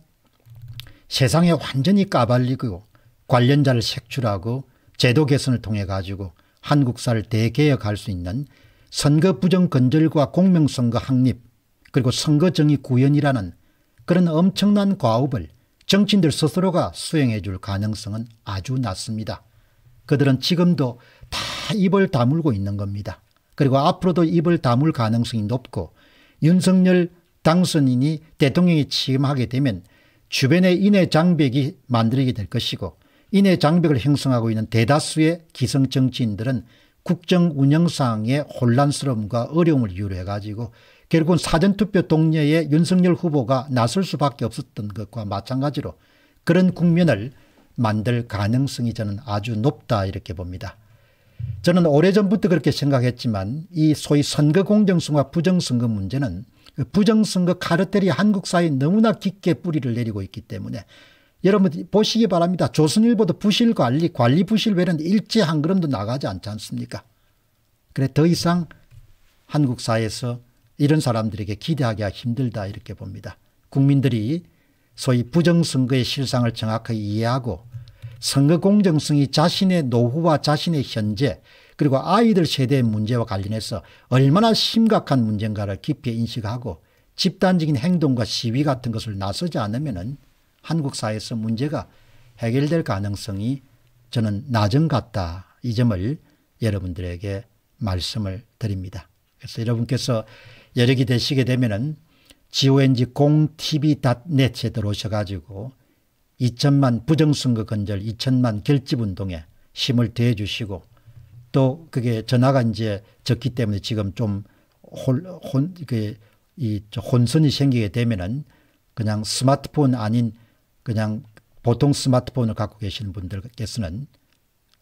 세상에 완전히 까발리고 관련자를 색출하고 제도 개선을 통해 가지고 한국사를 대개혁할 수 있는 선거 부정 건절과 공명선거 확립 그리고 선거정의 구현이라는 그런 엄청난 과업을 정치인들 스스로가 수행해 줄 가능성은 아주 낮습니다. 그들은 지금도 다 입을 다물고 있는 겁니다. 그리고 앞으로도 입을 다물 가능성이 높고 윤석열 당선인이 대통령이 취임하게 되면 주변의 인해 장벽이 만들게 될 것이고 인해 장벽을 형성하고 있는 대다수의 기성 정치인들은 국정 운영상의 혼란스러움과 어려움을 이유로 해가지고 결국은 사전투표 동료에 윤석열 후보가 나설 수밖에 없었던 것과 마찬가지로 그런 국면을 만들 가능성이 저는 아주 높다 이렇게 봅니다. 저는 오래전부터 그렇게 생각했지만 이 소위 선거 공정성과 부정선거 문제는 그 부정선거 카르텔이 한국 사회에 너무나 깊게 뿌리를 내리고 있기 때문에 여러분 보시기 바랍니다. 조선일보도 부실관리 관리 부실 외에는 일제 한 걸음도 나가지 않지 않습니까 그래 더 이상 한국 사회에서 이런 사람들에게 기대하기가 힘들다 이렇게 봅니다. 국민들이 소위 부정선거의 실상을 정확하게 이해하고 선거 공정성이 자신의 노후와 자신의 현재 그리고 아이들 세대의 문제와 관련해서 얼마나 심각한 문제인가를 깊이 인식하고 집단적인 행동과 시위 같은 것을 나서지 않으면 한국 사회에서 문제가 해결될 가능성이 저는 낮은 것 같다. 이 점을 여러분들에게 말씀을 드립니다. 그래서 여러분께서 여력이 되시게 되면 g o n g 공tv.net에 들어오셔가지고 2천만 부정선거 건절 2천만 결집운동에 힘을 대해 주시고 또 그게 전화가 이제 적기 때문에 지금 좀 혼, 혼, 그, 이 혼선이 생기게 되면은 그냥 스마트폰 아닌 그냥 보통 스마트폰을 갖고 계시는 분들께서는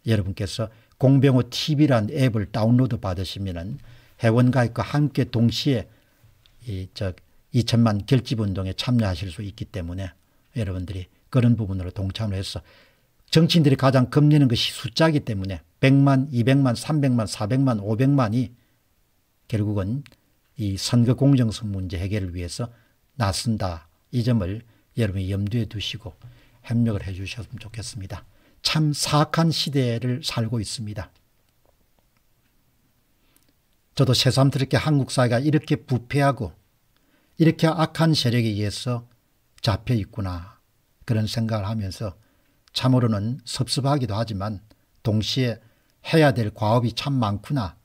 여러분께서 공병호 t v 라는 앱을 다운로드 받으시면은 회원가입과 함께 동시에 이저 2천만 결집운동에 참여하실 수 있기 때문에 여러분들이 그런 부분으로 동참을 해서 정치인들이 가장 겁내는 것이 숫자이기 때문에 100만, 200만, 300만, 400만, 500만이 결국은 이 선거 공정성 문제 해결을 위해서 나선다. 이 점을 여러분이 염두에 두시고 협력을 해 주셨으면 좋겠습니다. 참 사악한 시대를 살고 있습니다. 저도 새삼스럽게 한국 사회가 이렇게 부패하고 이렇게 악한 세력에 의해서 잡혀 있구나 그런 생각을 하면서 참으로는 섭섭하기도 하지만 동시에 해야 될 과업이 참 많구나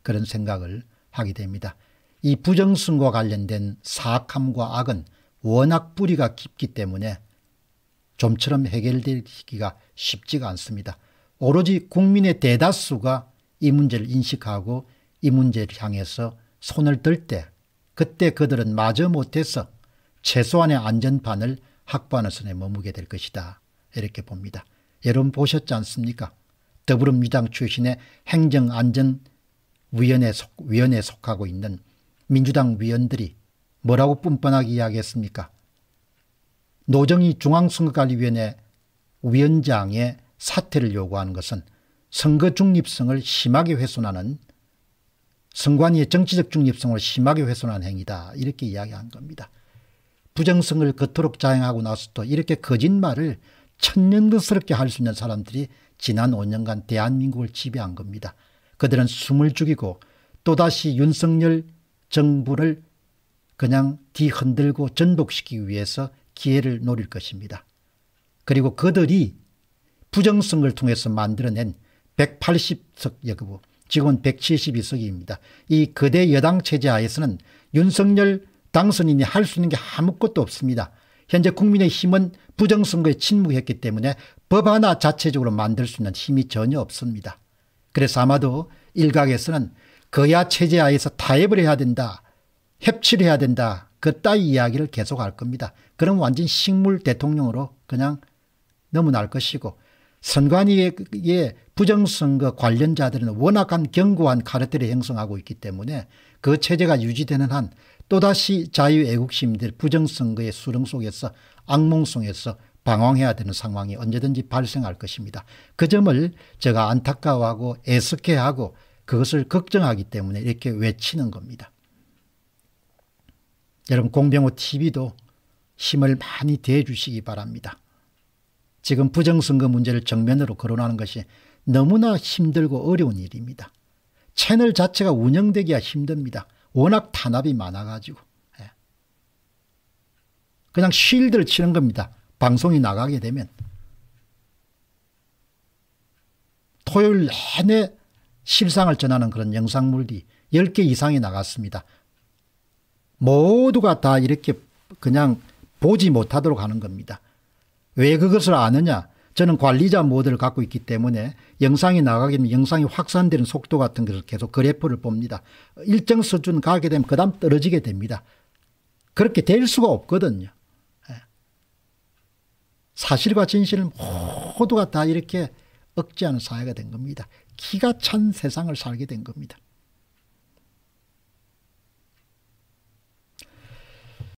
그런 생각을 하게 됩니다. 이 부정승과 관련된 사악함과 악은 워낙 뿌리가 깊기 때문에 좀처럼 해결되기가 쉽지가 않습니다. 오로지 국민의 대다수가 이 문제를 인식하고 이 문제를 향해서 손을 들 때 그때 그들은 마저 못해서 최소한의 안전판을 학보하는 선에 머무게 될 것이다. 이렇게 봅니다. 여러분 보셨지 않습니까? 더불어민주당 출신의 행정안전위원회 속, 위원회에 속하고 있는 민주당 위원들이 뭐라고 뻔뻔하게 이야기했습니까? 노정희 중앙선거관리위원회 위원장의 사퇴를 요구하는 것은 선거 중립성을 심하게 훼손하는 선관위의 정치적 중립성을 심하게 훼손한 행위다 이렇게 이야기한 겁니다. 부정성을 그토록 자행하고 나서도 이렇게 거짓말을 천년도스럽게할 수 있는 사람들이 지난 5년간 대한민국을 지배한 겁니다. 그들은 숨을 죽이고 또다시 윤석열 정부를 그냥 뒤흔들고 전복시키기 위해서 기회를 노릴 것입니다. 그리고 그들이 부정성을 통해서 만들어낸 180석 여부, 지금 172석입니다. 이 거대 여당 체제 하에서는 윤석열 당선인이 할 수 있는 게 아무것도 없습니다. 현재 국민의힘은 부정선거에 침묵했기 때문에 법 하나 자체적으로 만들 수 있는 힘이 전혀 없습니다. 그래서 아마도 일각에서는 거야 체제 하에서 타협을 해야 된다. 협치를 해야 된다. 그따위 이야기를 계속할 겁니다. 그럼 완전 식물 대통령으로 그냥 넘어날 것이고 선관위의 부정선거 관련자들은 워낙한 견고한 카르텔을 형성하고 있기 때문에 그 체제가 유지되는 한 또다시 자유애국심들 부정선거의 수렁 속에서 악몽 속에서 방황해야 되는 상황이 언제든지 발생할 것입니다. 그 점을 제가 안타까워하고 애석해하고 그것을 걱정하기 때문에 이렇게 외치는 겁니다. 여러분 공병호TV도 힘을 많이 대주시기 바랍니다. 지금 부정선거 문제를 정면으로 거론하는 것이 너무나 힘들고 어려운 일입니다. 채널 자체가 운영되기가 힘듭니다. 워낙 탄압이 많아가지고 예. 그냥 쉴드를 치는 겁니다. 방송이 나가게 되면 토요일 내내 실상을 전하는 그런 영상물이 10개 이상이 나갔습니다. 모두가 다 이렇게 그냥 보지 못하도록 하는 겁니다. 왜 그것을 아느냐? 저는 관리자 모델을 갖고 있기 때문에 영상이 나가게 되면 영상이 확산되는 속도 같은 것을 계속 그래프를 봅니다. 일정 수준 가게 되면 그 다음 떨어지게 됩니다. 그렇게 될 수가 없거든요. 예. 사실과 진실 은 모두가 다 이렇게 억제하는 사회가 된 겁니다. 기가 찬 세상을 살게 된 겁니다.